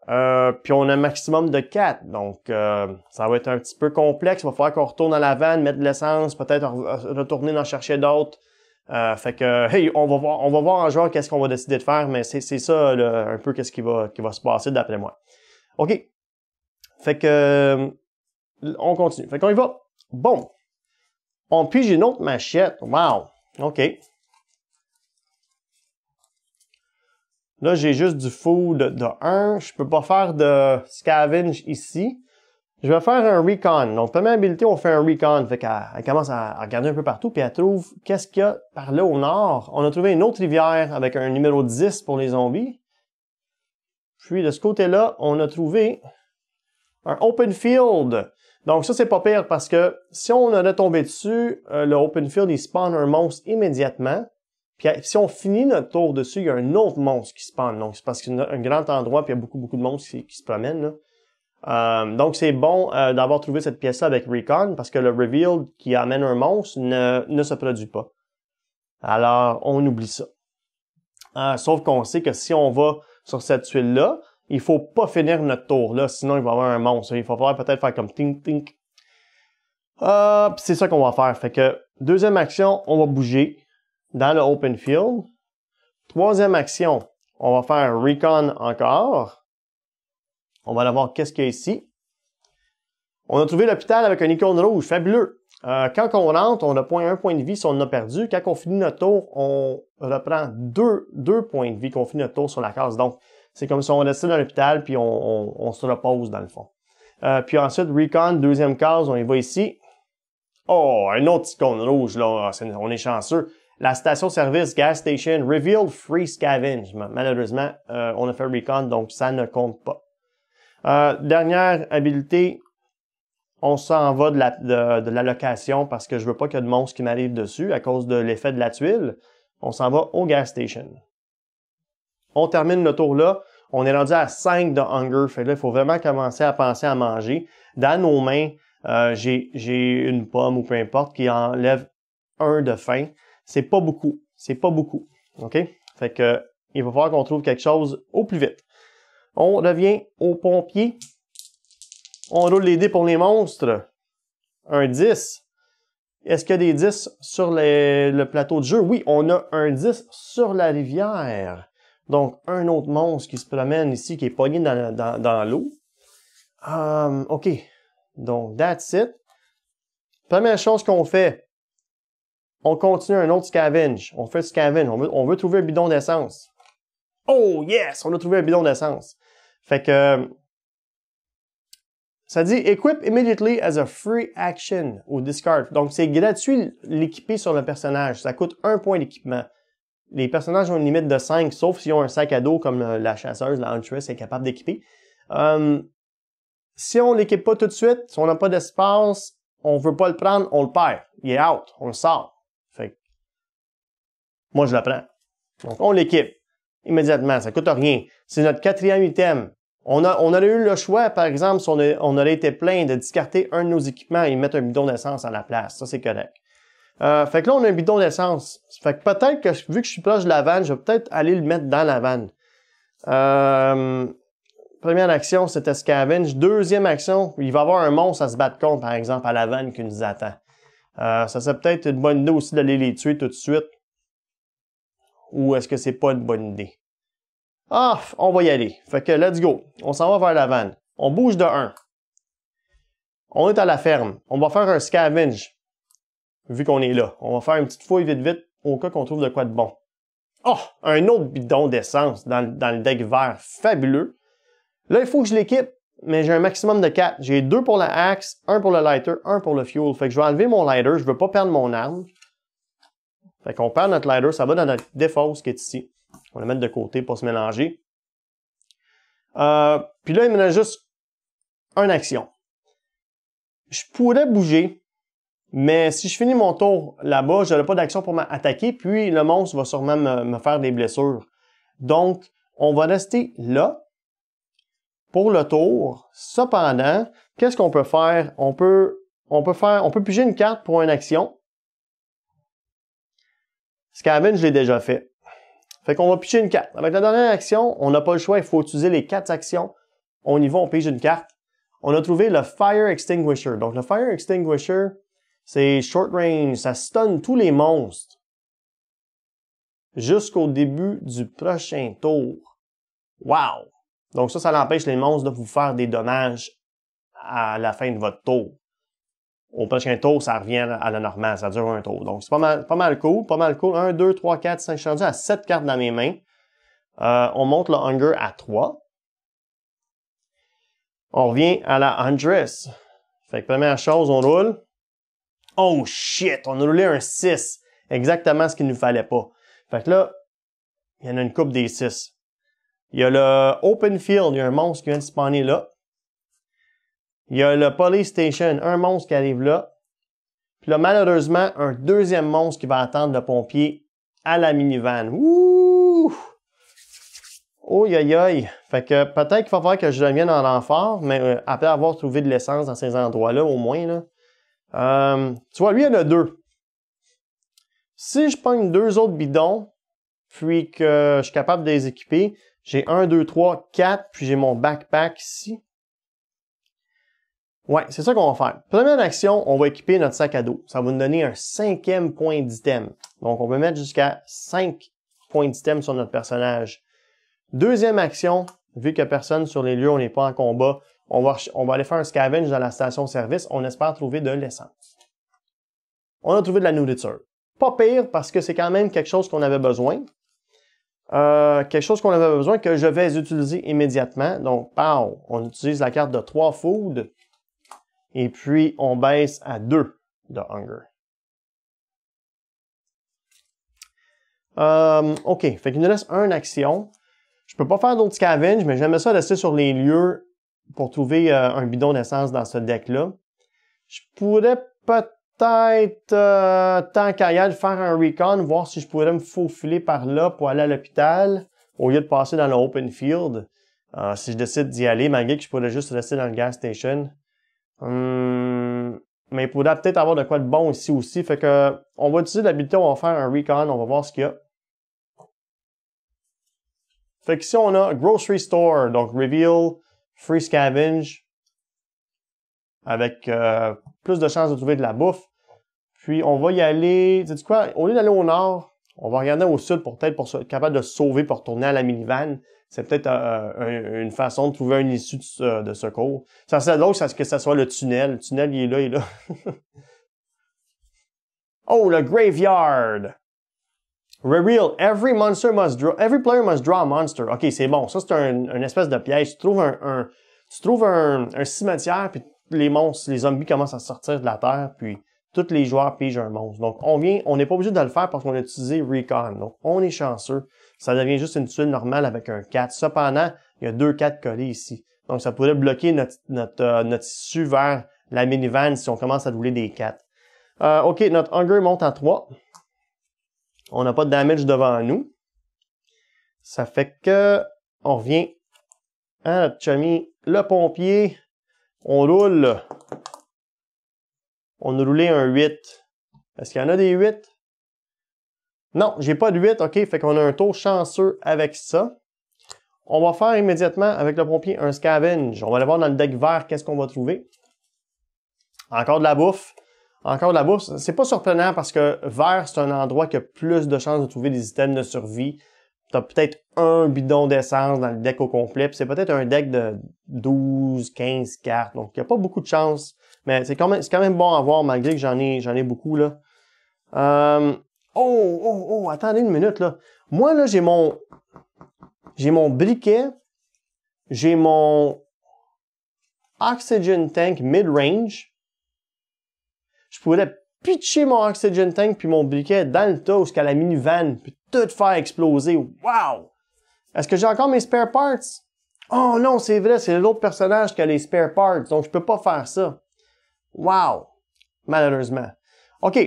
Euh, puis on a un maximum de quatre. Donc ça va être un petit peu complexe. Il va falloir qu'on retourne à la vanne, mettre de l'essence, peut-être retourner en chercher d'autres. Euh, fait que, euh, hey, on va voir, on va voir en joueur qu'est-ce qu'on va décider de faire, mais c'est ça un peu qu'est-ce qui va, qui va se passer d'après moi. OK. Fait que, euh, on continue. Fait qu'on y va. Bon. On pige une autre machette. Wow. OK. Là, j'ai juste du fou de 1. Je peux pas faire de scavenge ici. Je vais faire un recon. Donc, première habilité, on fait un recon. Fait qu'elle commence à regarder un peu partout, puis elle trouve qu'est-ce qu'il y a par là au nord. On a trouvé une autre rivière avec un numéro 10 pour les zombies. Puis de ce côté-là, on a trouvé un open field. Donc ça, c'est pas pire parce que si on aurait tombé dessus, euh, le open field, il spawn un monstre immédiatement. Puis si on finit notre tour dessus, il y a un autre monstre qui spawn. Donc c'est parce qu'il y a un grand endroit, puis il y a beaucoup, beaucoup de monstres qui, qui se promènent. Là. Euh, donc, c'est bon euh, d'avoir trouvé cette pièce-là avec Recon parce que le reveal qui amène un monstre ne, se produit pas. Alors, on oublie ça. Euh, sauf qu'on sait que si on va sur cette tuile-là, il faut pas finir notre tour-là, sinon il va y avoir un monstre. Il va falloir peut-être faire comme tink tink. Ah, c'est ça qu'on va faire. Fait que, deuxième action, on va bouger dans le open field. Troisième action, on va faire recon encore. On va voir qu'est-ce qu'il y a ici. On a trouvé l'hôpital avec un icône rouge, fabuleux. Euh, quand on rentre, on a point, un point de vie si on en a perdu. Quand on finit notre tour, on reprend deux, deux points de vie qu'on finit notre tour sur la case. Donc, c'est comme si on restait dans l'hôpital puis on, se repose dans le fond. Euh, puis ensuite, Recon, deuxième case, on y va ici. Oh, un autre icône rouge, là, ah, on est chanceux. La station-service Gas Station Revealed Free Scavenge. Malheureusement, euh, on a fait Recon, donc ça ne compte pas. Euh, dernière habilité, on s'en va de la, de, la, location parce que je veux pas qu'il y ait de monstres qui m'arrivent dessus à cause de l'effet de la tuile. On s'en va au gas station. On termine le tour là. On est rendu à 5 de hunger. Fait là, il faut vraiment commencer à penser à manger. Dans nos mains, euh, j'ai une pomme ou peu importe qui enlève un de faim. C'est pas beaucoup. C'est pas beaucoup. OK? Fait que il va falloir qu'on trouve quelque chose au plus vite. On revient au pompier. On roule les dés pour les monstres. Un 10. Est-ce qu'il y a des 10 sur le plateau de jeu? Oui, on a un 10 sur la rivière. Donc, un autre monstre qui se promène ici, qui est pogné dans, l'eau. Hum, OK. Donc, that's it. Première chose qu'on fait, on continue un autre scavenge. On fait scavenge. On on veut trouver un bidon d'essence. Oh yes, on a trouvé un bidon d'essence. Fait que ça dit Equip immediately as a free action ou discard. Donc c'est gratuit l'équiper sur le personnage. Ça coûte un point d'équipement. Les personnages ont une limite de 5, sauf s'ils ont un sac à dos comme la chasseuse, la huntress est capable d'équiper. Hum, si on l'équipe pas tout de suite, si on n'a pas d'espace, on veut pas le prendre, on le perd. Il est out, on le sort. Fait moi je le prends. Donc on l'équipe immédiatement. Ça coûte rien. C'est notre quatrième item. On, a, on aurait eu le choix, par exemple, si on, on, aurait été plein de discarter un de nos équipements et mettre un bidon d'essence à la place. Ça, c'est correct. Euh, fait que là, on a un bidon d'essence. Fait que peut-être que, vu que je suis proche de la vanne, je vais peut-être aller le mettre dans la vanne. Euh, première action, c'était scavenge. Deuxième action, il va y avoir un monstre à se battre contre, par exemple, à la vanne qui nous attend. Euh, ça serait peut-être une bonne idée aussi d'aller les tuer tout de suite ou est-ce que c'est pas une bonne idée? Ah, on va y aller. Fait que let's go. On s'en va vers la vanne. On bouge de 1. On est à la ferme. On va faire un scavenge. Vu qu'on est là. On va faire une petite fouille vite vite au cas qu'on trouve de quoi de bon. Oh, un autre bidon d'essence dans, le deck vert. Fabuleux. Là, il faut que je l'équipe, mais j'ai un maximum de 4. J'ai deux pour la axe, Un pour le lighter, Un pour le fuel. Fait que je vais enlever mon lighter. Je veux pas perdre mon arme. Fait qu'on perd notre ladder, ça va dans notre défausse qui est ici. On va le mettre de côté pour se mélanger. Euh, puis là, il me reste juste une action. Je pourrais bouger, mais si je finis mon tour là-bas, je n'aurai pas d'action pour m'attaquer, puis le monstre va sûrement me, faire des blessures. Donc, on va rester là pour le tour. Cependant, qu'est-ce qu'on peut faire? On peut, on peut faire, on peut piger une carte pour une action. Scavenge, je l'ai déjà fait. Fait qu'on va picher une carte. Avec la dernière action, on n'a pas le choix, il faut utiliser les quatre actions. On y va, on pige une carte. On a trouvé le Fire Extinguisher. Donc le Fire Extinguisher, c'est short range, ça stun tous les monstres jusqu'au début du prochain tour. Wow! Donc ça, ça l'empêche les monstres de vous faire des dommages à la fin de votre tour au prochain tour, ça revient à la normale, ça dure un tour. Donc, c'est pas mal, pas mal cool, pas mal cool. 1, 2, 3, 4, 5, je suis à 7 cartes dans mes mains. Euh, on monte le Hunger à 3. On revient à la Undress. Fait que première chose, on roule. Oh shit, on a roulé un 6. Exactement ce qu'il nous fallait pas. Fait que là, il y en a une coupe des 6. Il y a le Open Field, il y a un monstre qui vient de spawner là. Il y a le Police Station, un monstre qui arrive là. Puis là, malheureusement, un deuxième monstre qui va attendre le pompier à la minivan. Ouh! Oh, aïe, Fait que peut-être qu'il va falloir que je revienne en renfort, mais euh, après avoir trouvé de l'essence dans ces endroits-là, au moins, là. Euh, tu vois, lui, il y en a deux. Si je pogne deux autres bidons, puis que je suis capable de les équiper, j'ai un, deux, trois, quatre, puis j'ai mon backpack ici. Ouais, c'est ça qu'on va faire. Première action, on va équiper notre sac à dos. Ça va nous donner un cinquième point d'item. Donc, on peut mettre jusqu'à cinq points d'item sur notre personnage. Deuxième action, vu qu'il n'y a personne sur les lieux, on n'est pas en combat, on va, on va aller faire un scavenge dans la station-service. On espère trouver de l'essence. On a trouvé de la nourriture. Pas pire, parce que c'est quand même quelque chose qu'on avait besoin. Euh, quelque chose qu'on avait besoin que je vais utiliser immédiatement. Donc, pow, on utilise la carte de trois food et puis, on baisse à 2 de hunger. Euh, OK, fait qu'il nous laisse une action. Je peux pas faire d'autres scavenge, mais j'aimerais ça rester sur les lieux pour trouver euh, un bidon d'essence dans ce deck-là. Je pourrais peut-être, euh, tant qu'à y aller, faire un recon, voir si je pourrais me faufiler par là pour aller à l'hôpital, au lieu de passer dans l'open field. si je décide d'y aller, malgré que je pourrais juste rester dans le gas station. Hum, mais il pourrait peut-être avoir de quoi de bon ici aussi. Fait que on va utiliser l'habitude on va faire un recon, on va voir ce qu'il y a. Fait que si on a Grocery Store, donc Reveal, Free Scavenge, avec euh, plus de chances de trouver de la bouffe. Puis on va y aller, tu quoi, au lieu d'aller au nord, on va regarder au sud pour peut-être pour être capable de sauver pour retourner à la minivan. C'est peut-être euh, une façon de trouver une issue de, de secours. Ça serait c'est que ça soit le tunnel. Le tunnel, il est là, il est là. oh, le graveyard! Reveal, every monster must every player must draw a monster. Ok, c'est bon. Ça, c'est une espèce de piège. Tu trouves un, un, cimetière, puis les monstres, les zombies commencent à sortir de la terre, puis tous les joueurs pigent un monstre. Donc, on vient, on n'est pas obligé de le faire parce qu'on a utilisé Recon. Donc, on est chanceux ça devient juste une tuile normale avec un 4. Cependant, il y a deux 4 collés ici. Donc, ça pourrait bloquer notre, notre, euh, notre tissu vers la minivan si on commence à rouler des 4. Euh, OK, notre hunger monte à 3. On n'a pas de damage devant nous. Ça fait que on revient à notre chummy, le pompier. On roule. On a roulé un 8. Est-ce qu'il y en a des 8? Non, j'ai pas de 8, ok, fait qu'on a un taux chanceux avec ça. On va faire immédiatement avec le pompier un scavenge. On va aller voir dans le deck vert qu'est-ce qu'on va trouver. Encore de la bouffe. Encore de la bouffe. C'est pas surprenant parce que vert, c'est un endroit qui a plus de chances de trouver des items de survie. as peut-être un bidon d'essence dans le deck au complet. C'est peut-être un deck de 12, 15 cartes. Donc, il n'y a pas beaucoup de chances. Mais c'est quand, même, quand même bon à voir malgré que j'en ai, ai beaucoup. là. Euh, Oh, oh, oh, attendez une minute, là. Moi, là, j'ai mon, j'ai mon briquet, j'ai mon oxygen tank mid-range. Je pourrais pitcher mon oxygen tank puis mon briquet dans le tas jusqu'à la minivan puis tout faire exploser. Wow! Est-ce que j'ai encore mes spare parts? Oh non, c'est vrai, c'est l'autre personnage qui a les spare parts, donc je peux pas faire ça. Wow! Malheureusement. OK.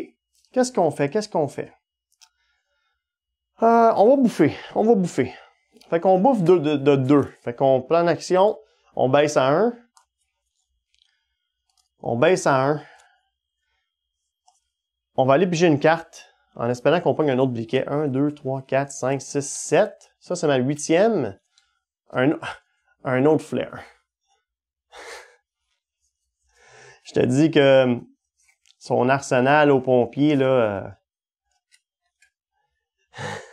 Qu'est-ce qu'on fait? Qu'est-ce qu'on fait? Euh, on va bouffer, on va bouffer. Fait qu'on bouffe de, de, de deux. Fait qu'on plan action, on baisse à 1. On baisse à 1. On va aller piger une carte en espérant qu'on pogne un autre biquet. 1, 2, 3, 4, 5, 6, 7. Ça, c'est ma huitième. Un, un autre flair. Je te dis que son arsenal aux pompiers, là... Euh,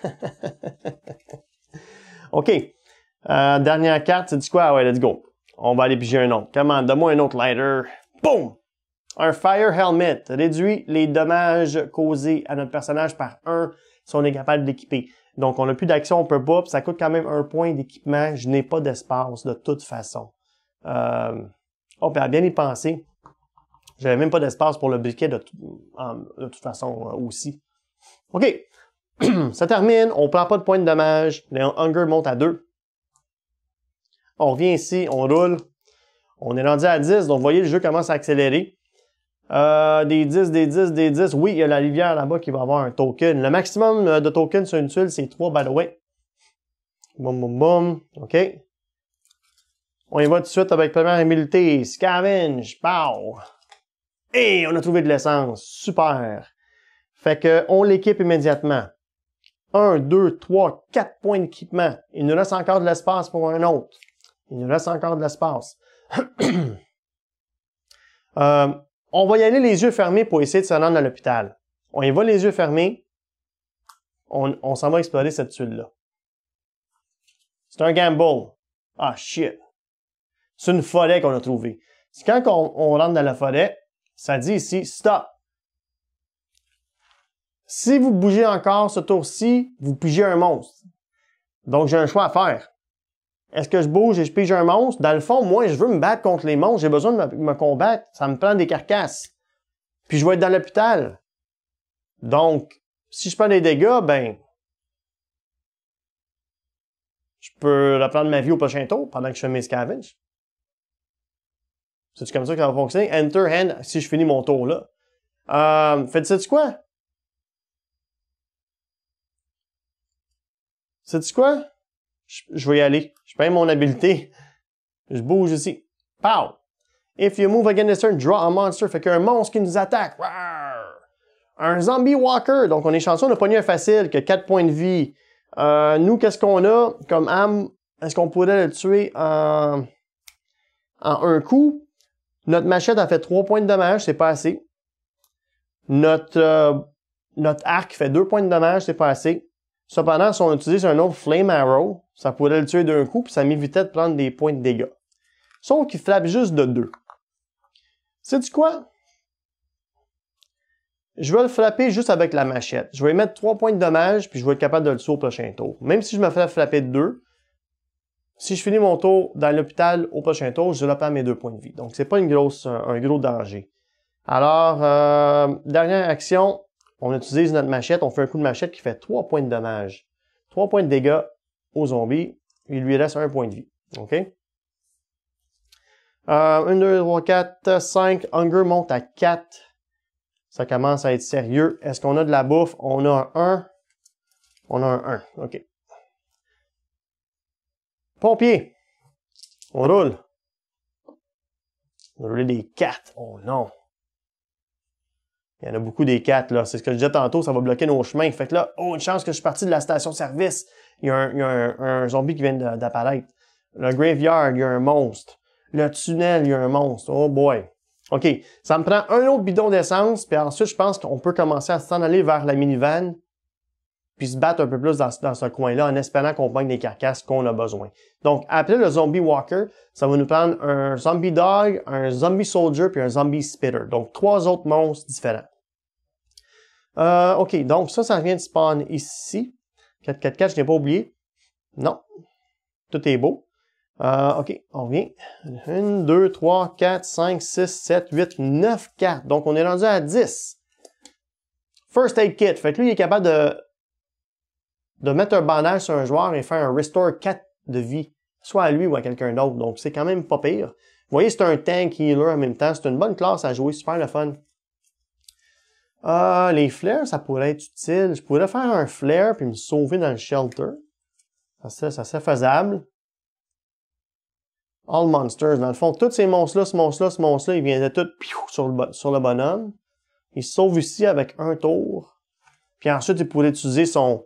OK. Euh, dernière carte, tu dis quoi? Ah ouais, let's go. On va aller piger un autre. Comment? Donne-moi un autre lighter. Boom! Un Fire Helmet réduit les dommages causés à notre personnage par un si on est capable d'équiper. Donc, on n'a plus d'action, on peut pas, ça coûte quand même un point d'équipement. Je n'ai pas d'espace de toute façon. Euh... Oh, puis bien y penser, j'avais même pas d'espace pour le briquet de, de toute façon euh, aussi. OK. Ça termine, on prend pas de points de dommage, les hunger monte à 2. On revient ici, on roule. On est rendu à 10, donc vous voyez, le jeu commence à accélérer. Euh, des 10, des 10, des 10. Oui, il y a la rivière là-bas qui va avoir un token. Le maximum euh, de tokens sur une tuile, c'est 3, by the way. Boum, boum, boum. OK. On y va tout de suite avec première humilité. Scavenge. Pow. Et on a trouvé de l'essence. Super. Fait que on l'équipe immédiatement. Un, deux, trois, quatre points d'équipement. Il nous reste encore de l'espace pour un autre. Il nous reste encore de l'espace. Euh, on va y aller les yeux fermés pour essayer de se rendre à l'hôpital. On y va les yeux fermés. On, s'en va explorer cette tuile-là. C'est un gamble. Ah, shit. C'est une forêt qu'on a trouvée. Quand on rentre dans la forêt, ça dit ici, stop. Si vous bougez encore ce tour-ci, vous pigez un monstre. Donc, j'ai un choix à faire. Est-ce que je bouge et je pige un monstre? Dans le fond, moi, je veux me battre contre les monstres. J'ai besoin de me, combattre. Ça me prend des carcasses. Puis je vais être dans l'hôpital. Donc, si je prends des dégâts, ben... Je peux prendre ma vie au prochain tour pendant que je fais mes scavenges. C'est comme ça que ça va fonctionner. Enter hand si je finis mon tour là. Euh, faites-tu quoi? Sais-tu quoi? Je, vais y aller. Je paye mon habileté. Je bouge ici. Pow! If you move again this turn, draw a monster. Fait qu'un monstre qui nous attaque. Un zombie walker. Donc, on est chanceux, on a pas un facile que a 4 points de vie. Euh, nous, qu'est-ce qu'on a comme âme? Est-ce qu'on pourrait le tuer en, en un coup? Notre machette a fait 3 points de dommage, c'est pas assez. Notre, euh, notre arc fait 2 points de dommage, c'est pas assez. Cependant, si on utilise un autre Flame Arrow, ça pourrait le tuer d'un coup, puis ça m'évitait de prendre des points de dégâts. Sauf qu'il frappe juste de deux. Sais-tu quoi? Je vais le frapper juste avec la machette. Je vais mettre trois points de dommage, puis je vais être capable de le tuer au prochain tour. Même si je me fais frapper de deux, si je finis mon tour dans l'hôpital au prochain tour, je pas mes deux points de vie. Donc, c'est pas une grosse, un, gros danger. Alors, euh, dernière action, on utilise notre machette, on fait un coup de machette qui fait 3 points de dommage. 3 points de dégâts au zombie. Il lui reste un point de vie. OK? 1, 2, 3, 4, 5. Hunger monte à 4. Ça commence à être sérieux. Est-ce qu'on a de la bouffe? On a un 1. On a un 1. OK. Pompier. On roule. On roule des 4. Oh non. Il y en a beaucoup des quatre, là. C'est ce que je disais tantôt, ça va bloquer nos chemins. Fait que là, oh, une chance que je suis parti de la station-service. Il y a un, un zombie qui vient d'apparaître. Le graveyard, il y a un monstre. Le tunnel, il y a un monstre. Oh boy. OK. Ça me prend un autre bidon d'essence, puis ensuite, je pense qu'on peut commencer à s'en aller vers la minivan puis se battre un peu plus dans, ce coin-là en espérant qu'on pogne des carcasses qu'on a besoin. Donc, après le zombie walker, ça va nous prendre un zombie dog, un zombie soldier, puis un zombie spitter. Donc, trois autres monstres différents. Euh, ok, donc ça, ça vient de spawn ici. 4-4-4, je n'ai pas oublié. Non. Tout est beau. Euh, ok, on revient. 1, 2, 3, 4, 5, 6, 7, 8, 9 4. Donc, on est rendu à 10. First Aid Kit. Fait que lui, il est capable de de mettre un bandage sur un joueur et faire un restore 4 de vie, soit à lui ou à quelqu'un d'autre. Donc, c'est quand même pas pire. Vous voyez, c'est un tank healer en même temps. C'est une bonne classe à jouer, super le fun. Euh, les flares, ça pourrait être utile. Je pourrais faire un flare puis me sauver dans le shelter. Ça serait, faisable. All monsters. Dans le fond, tous ces monstres-là, ce monstre-là, ce monstre-là, ils viendraient tous sur le, sur le bonhomme. Il se sauve ici avec un tour. Puis ensuite, il pourrait utiliser son,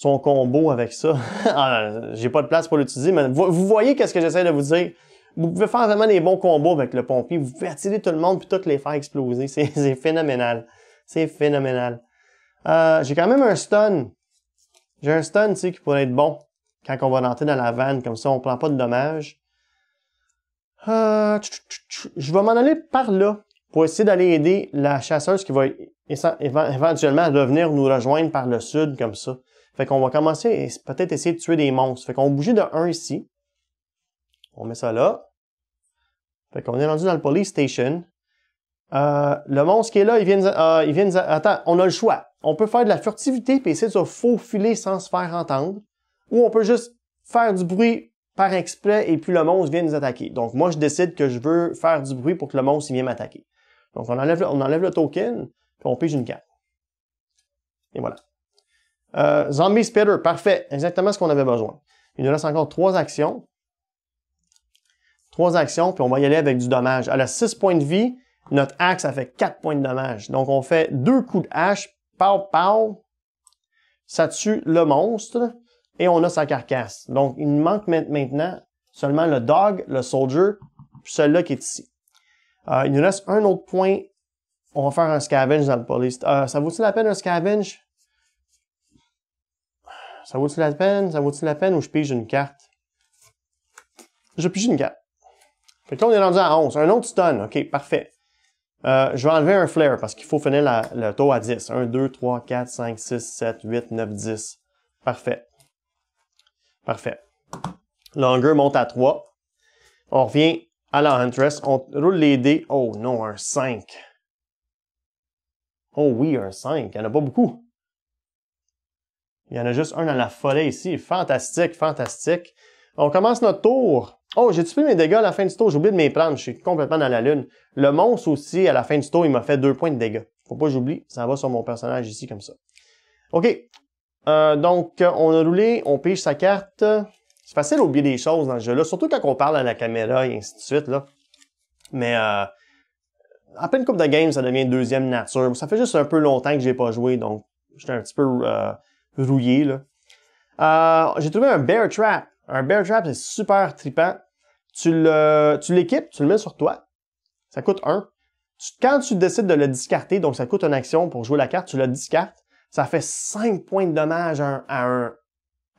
son combo avec ça. Ah, j'ai pas de place pour l'utiliser, mais vous voyez qu'est-ce que j'essaie de vous dire. Vous pouvez faire vraiment des bons combos avec le pompier. Vous pouvez attirer tout le monde puis toutes les faire exploser. C'est phénoménal. C'est phénoménal. Euh, j'ai quand même un stun. J'ai un stun, tu qui pourrait être bon quand on va rentrer dans la vanne. Comme ça, on prend pas de dommages. Euh, je vais m'en aller par là pour essayer d'aller aider la chasseuse qui va éventuellement revenir nous rejoindre par le sud comme ça. Fait qu'on va commencer et peut-être essayer de tuer des monstres. Fait qu'on bouge de 1 ici. On met ça là. Fait qu'on est rendu dans le police station. Euh, le monstre qui est là, il vient, nous, euh, il vient Attends, on a le choix. On peut faire de la furtivité et essayer de se faufiler sans se faire entendre. Ou on peut juste faire du bruit par exprès et puis le monstre vient nous attaquer. Donc moi, je décide que je veux faire du bruit pour que le monstre vienne m'attaquer. Donc on enlève, on enlève le token, et on pige une carte. Et voilà. Euh, Zombie Spitter, parfait. Exactement ce qu'on avait besoin. Il nous reste encore trois actions. Trois actions, puis on va y aller avec du dommage. À la six points de vie, notre axe, a fait quatre points de dommage. Donc, on fait deux coups de hache. Pow, pow. Ça tue le monstre et on a sa carcasse. Donc, il nous manque maintenant seulement le dog, le soldier, puis celui-là qui est ici. Euh, il nous reste un autre point. On va faire un scavenge dans le police. Euh, ça vaut-il la peine un scavenge? Ça vaut-il la peine? Ça vaut-il la peine ou je pige une carte? Je pige une carte. Fait que là, on est rendu à 11. Un autre stun. OK, parfait. Euh, je vais enlever un flare parce qu'il faut finir le taux à 10. 1, 2, 3, 4, 5, 6, 7, 8, 9, 10. Parfait. Parfait. Longueur monte à 3. On revient à la Huntress. On roule les dés. Oh non, un 5. Oh oui, un 5. Il n'y en a pas beaucoup. Il y en a juste un dans la forêt ici. Fantastique, fantastique. On commence notre tour. Oh, j'ai-tu pris mes dégâts à la fin du tour? J'ai oublié de m'y prendre. Je suis complètement dans la lune. Le monstre aussi, à la fin du tour, il m'a fait deux points de dégâts. Faut pas que j'oublie. Ça va sur mon personnage ici, comme ça. OK. Euh, donc, on a roulé, on pige sa carte. C'est facile d'oublier des choses dans ce jeu-là, surtout quand on parle à la caméra et ainsi de suite. Là. Mais euh, après une coupe de game, ça devient deuxième nature. Ça fait juste un peu longtemps que j'ai pas joué, donc j'étais un petit peu euh, rouillé. Là. Euh, j'ai trouvé un bear trap. Un bear trap, c'est super tripant. Tu, tu l'équipes, tu le mets sur toi. Ça coûte 1. quand tu décides de le discarter, donc ça coûte une action pour jouer la carte, tu le discartes. Ça fait 5 points de dommage à un,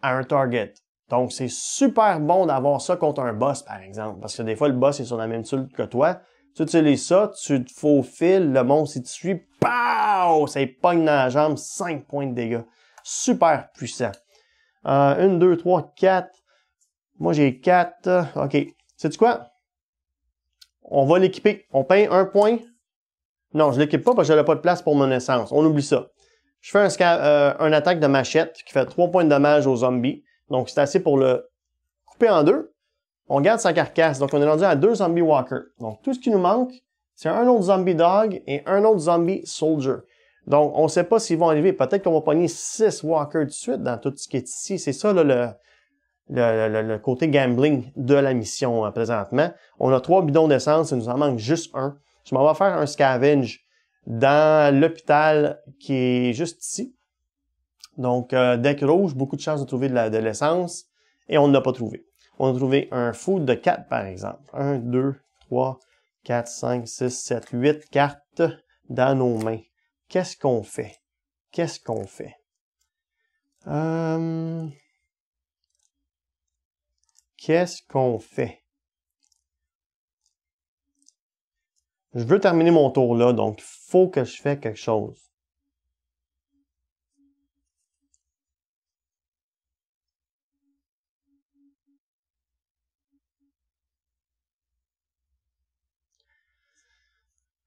un, target. Donc, c'est super bon d'avoir ça contre un boss, par exemple. Parce que des fois, le boss est sur la même tuile que toi. Tu utilises ça, tu te faufiles, le monstre, si tu suis, pow! Ça pogne dans la jambe, 5 points de dégâts super puissant. 1, 2, 3, 4. Moi, j'ai 4. OK. Sais-tu quoi? On va l'équiper. On peint un point. Non, je ne l'équipe pas parce que je pas de place pour mon essence. On oublie ça. Je fais un, euh, un attaque de machette qui fait 3 points de dommage aux zombies. Donc, c'est assez pour le couper en deux. On garde sa carcasse. Donc, on est rendu à deux zombie walkers. Donc, tout ce qui nous manque, c'est un autre zombie dog et un autre zombie soldier. Donc, on ne sait pas s'ils vont arriver. Peut-être qu'on va pogner six walkers de suite dans tout ce qui est ici. C'est ça le, le, côté gambling de la mission euh, présentement. On a trois bidons d'essence, il nous en manque juste un. Je m'en vais faire un scavenge dans l'hôpital qui est juste ici. Donc, euh, deck rouge, beaucoup de chances de trouver de l'essence. Et on ne l'a pas trouvé. On a trouvé un food de 4, par exemple. 1, 2, 3, 4, 5, 6, 7, 8 cartes dans nos mains. Qu'est-ce qu'on fait? Qu'est-ce qu'on fait? Hum, qu'est-ce qu'on fait? Je veux terminer mon tour là, donc il faut que je fasse quelque chose.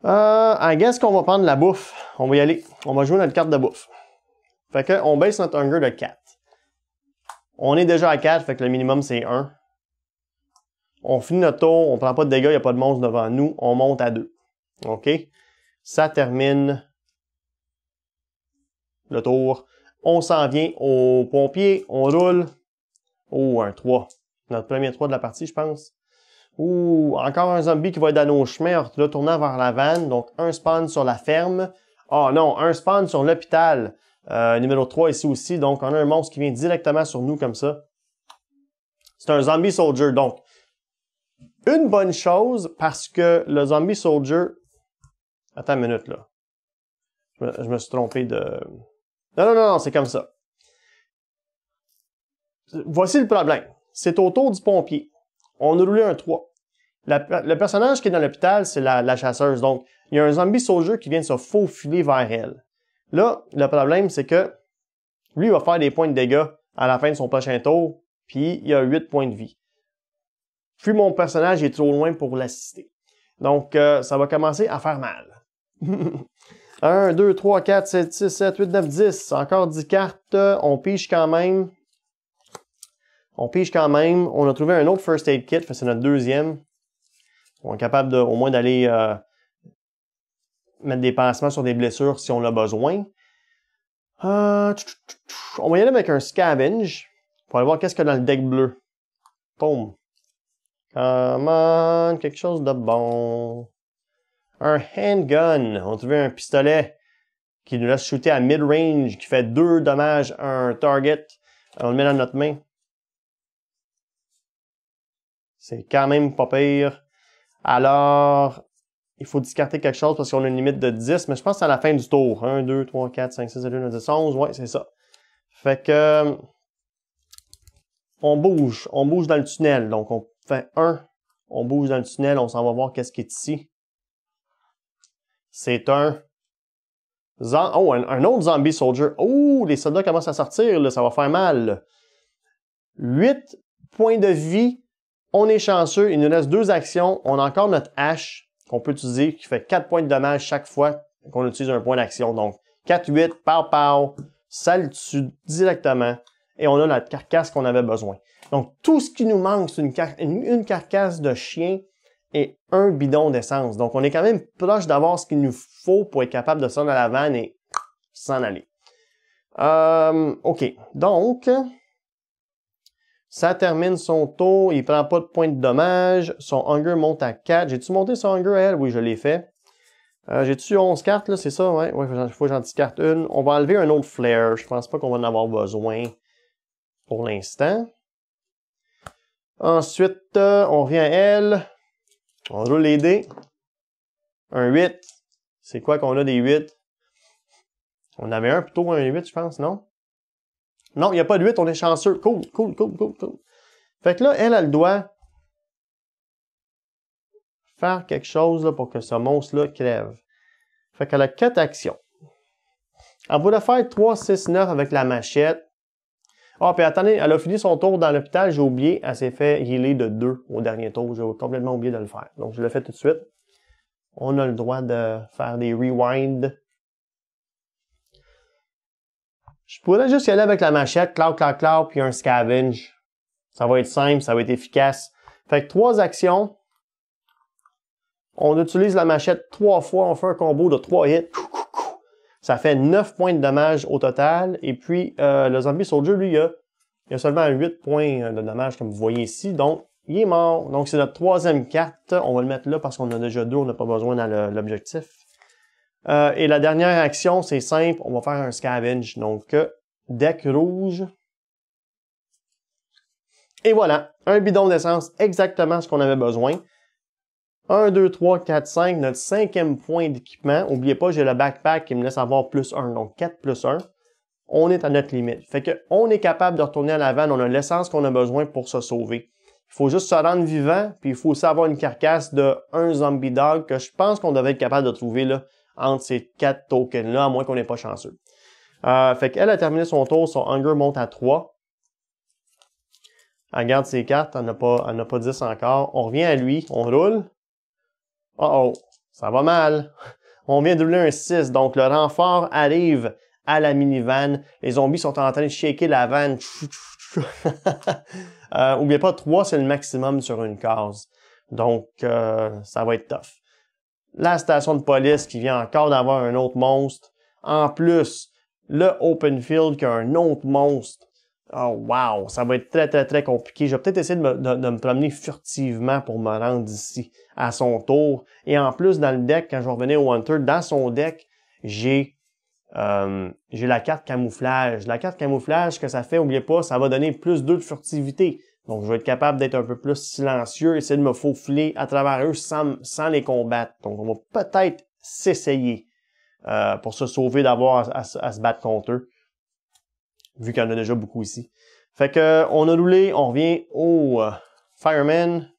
Euh, I guess qu'on va prendre la bouffe. On va y aller. On va jouer notre carte de bouffe. Fait que on baisse notre hunger de 4. On est déjà à 4, fait que le minimum c'est 1. On finit notre tour, on prend pas de dégâts, il n'y a pas de monstre devant nous, on monte à 2. OK? Ça termine le tour. On s'en vient au pompier, on roule. Oh, un 3. Notre premier 3 de la partie, je pense. Ouh, encore un zombie qui va être dans nos chemins en retournant vers la vanne. Donc, un spawn sur la ferme. Ah non, un spawn sur l'hôpital. Euh, numéro 3 ici aussi. Donc, on a un monstre qui vient directement sur nous comme ça. C'est un zombie soldier. Donc, une bonne chose parce que le zombie soldier... Attends une minute, là. Je me, je me suis trompé de... Non, non, non, non, c'est comme ça. Voici le problème. C'est autour du pompier. On a roulé un 3. le personnage qui est dans l'hôpital, c'est la, chasseuse. Donc, il y a un zombie soldier qui vient de se faufiler vers elle. Là, le problème, c'est que lui, il va faire des points de dégâts à la fin de son prochain tour, puis il a 8 points de vie. Puis mon personnage est trop loin pour l'assister. Donc, euh, ça va commencer à faire mal. 1, 2, 3, 4, 7, 6, 7, 8, 9, 10. Encore 10 cartes. On pige quand même. On pige quand même. On a trouvé un autre first aid kit, c'est notre deuxième. On est capable de, au moins d'aller euh, mettre des pansements sur des blessures si on a besoin. Euh, on va y aller avec un scavenge pour aller voir qu'est-ce qu'il y a dans le deck bleu. Boom. Come on, quelque chose de bon. Un handgun. On a trouvé un pistolet qui nous laisse shooter à mid-range, qui fait deux dommages à un target. On le met dans notre main. C'est quand même pas pire. Alors, il faut discarter quelque chose parce qu'on a une limite de 10, mais je pense que c'est à la fin du tour. 1, 2, 3, 4, 5, 6, 7, 8, 9, 10, 11. Ouais, c'est ça. Fait que, on bouge. On bouge dans le tunnel. Donc, on fait 1. On bouge dans le tunnel. On s'en va voir qu'est-ce qui est ici. C'est un... Oh, un, autre zombie soldier. Oh, les soldats commencent à sortir. ça va faire mal. 8 points de vie on est chanceux, il nous reste deux actions. On a encore notre hache qu'on peut utiliser qui fait 4 points de dommage chaque fois qu'on utilise un point d'action. Donc 4-8, pow pow, ça le tue directement. Et on a notre carcasse qu'on avait besoin. Donc tout ce qui nous manque, c'est une, une, carcasse de chien et un bidon d'essence. Donc, on est quand même proche d'avoir ce qu'il nous faut pour être capable de sortir de la vanne et s'en aller. Euh, OK. Donc, ça termine son tour, il prend pas de points de dommage, son hunger monte à 4. J'ai-tu monté son hunger à elle? Oui, je l'ai fait. Euh, j'ai-tu 11 cartes, là, c'est ça? Ouais, ouais, faut que j'en discarte une. On va enlever un autre flare. Je pense pas qu'on va en avoir besoin pour l'instant. Ensuite, euh, on revient à elle. On roule les dés. Un 8. C'est quoi qu'on a des 8? On avait un plutôt un 8, je pense, non? Non, il n'y a pas de 8, on est chanceux. Cool, cool, cool, cool, cool. Fait que là, elle, elle doit faire quelque chose pour que ce monstre-là crève. Fait qu'elle a 4 actions. Elle de faire 3, 6, 9 avec la machette. Ah, puis attendez, elle a fini son tour dans l'hôpital, j'ai oublié, elle s'est fait healer de 2 au dernier tour. J'ai complètement oublié de le faire. Donc, je le fais tout de suite. On a le droit de faire des rewinds Je pourrais juste y aller avec la machette, clac, clac, clac, puis un scavenge. Ça va être simple, ça va être efficace. Fait que trois actions. On utilise la machette trois fois, on fait un combo de trois hits. Ça fait 9 points de dommage au total. Et puis, euh, le zombie soldier, lui, il a, il seulement 8 points de dommage, comme vous voyez ici. Donc, il est mort. Donc, c'est notre troisième carte. On va le mettre là parce qu'on a déjà deux, on n'a pas besoin dans l'objectif. Euh, et la dernière action, c'est simple, on va faire un scavenge. Donc, euh, deck rouge. Et voilà, un bidon d'essence, exactement ce qu'on avait besoin. 1, 2, 3, 4, 5, notre cinquième point d'équipement. N'oubliez pas, j'ai le backpack qui me laisse avoir plus 1, donc 4 plus 1. On est à notre limite. Fait qu'on est capable de retourner à la on a l'essence qu'on a besoin pour se sauver. Il faut juste se rendre vivant, puis il faut aussi avoir une carcasse de un zombie dog que je pense qu'on devait être capable de trouver là entre ces quatre tokens-là, à moins qu'on n'ait pas chanceux. Euh, fait qu'elle a terminé son tour, son hunger monte à 3. Elle garde ses cartes, elle n'a pas, pas 10 encore. On revient à lui, on roule. Oh oh, ça va mal. On vient de rouler un 6, donc le renfort arrive à la minivan. Les zombies sont en train de shaker la van. euh, oubliez pas, 3, c'est le maximum sur une case. Donc, euh, ça va être tough la station de police qui vient encore d'avoir un autre monstre. En plus, le open field qui a un autre monstre. Oh wow, ça va être très très très compliqué. Je vais peut-être essayer de me, promener furtivement pour me rendre ici à son tour. Et en plus, dans le deck, quand je revenais au Hunter, dans son deck, euh, j'ai la carte camouflage. La carte camouflage que ça fait, n'oubliez pas, ça va donner plus 2 de furtivité. Donc, je vais être capable d'être un peu plus silencieux, essayer de me faufiler à travers eux sans, sans les combattre. Donc, on va peut-être s'essayer euh, pour se sauver d'avoir à, se battre contre eux, vu qu'il y en a déjà beaucoup ici. Fait que on a roulé, on revient au euh, Fireman.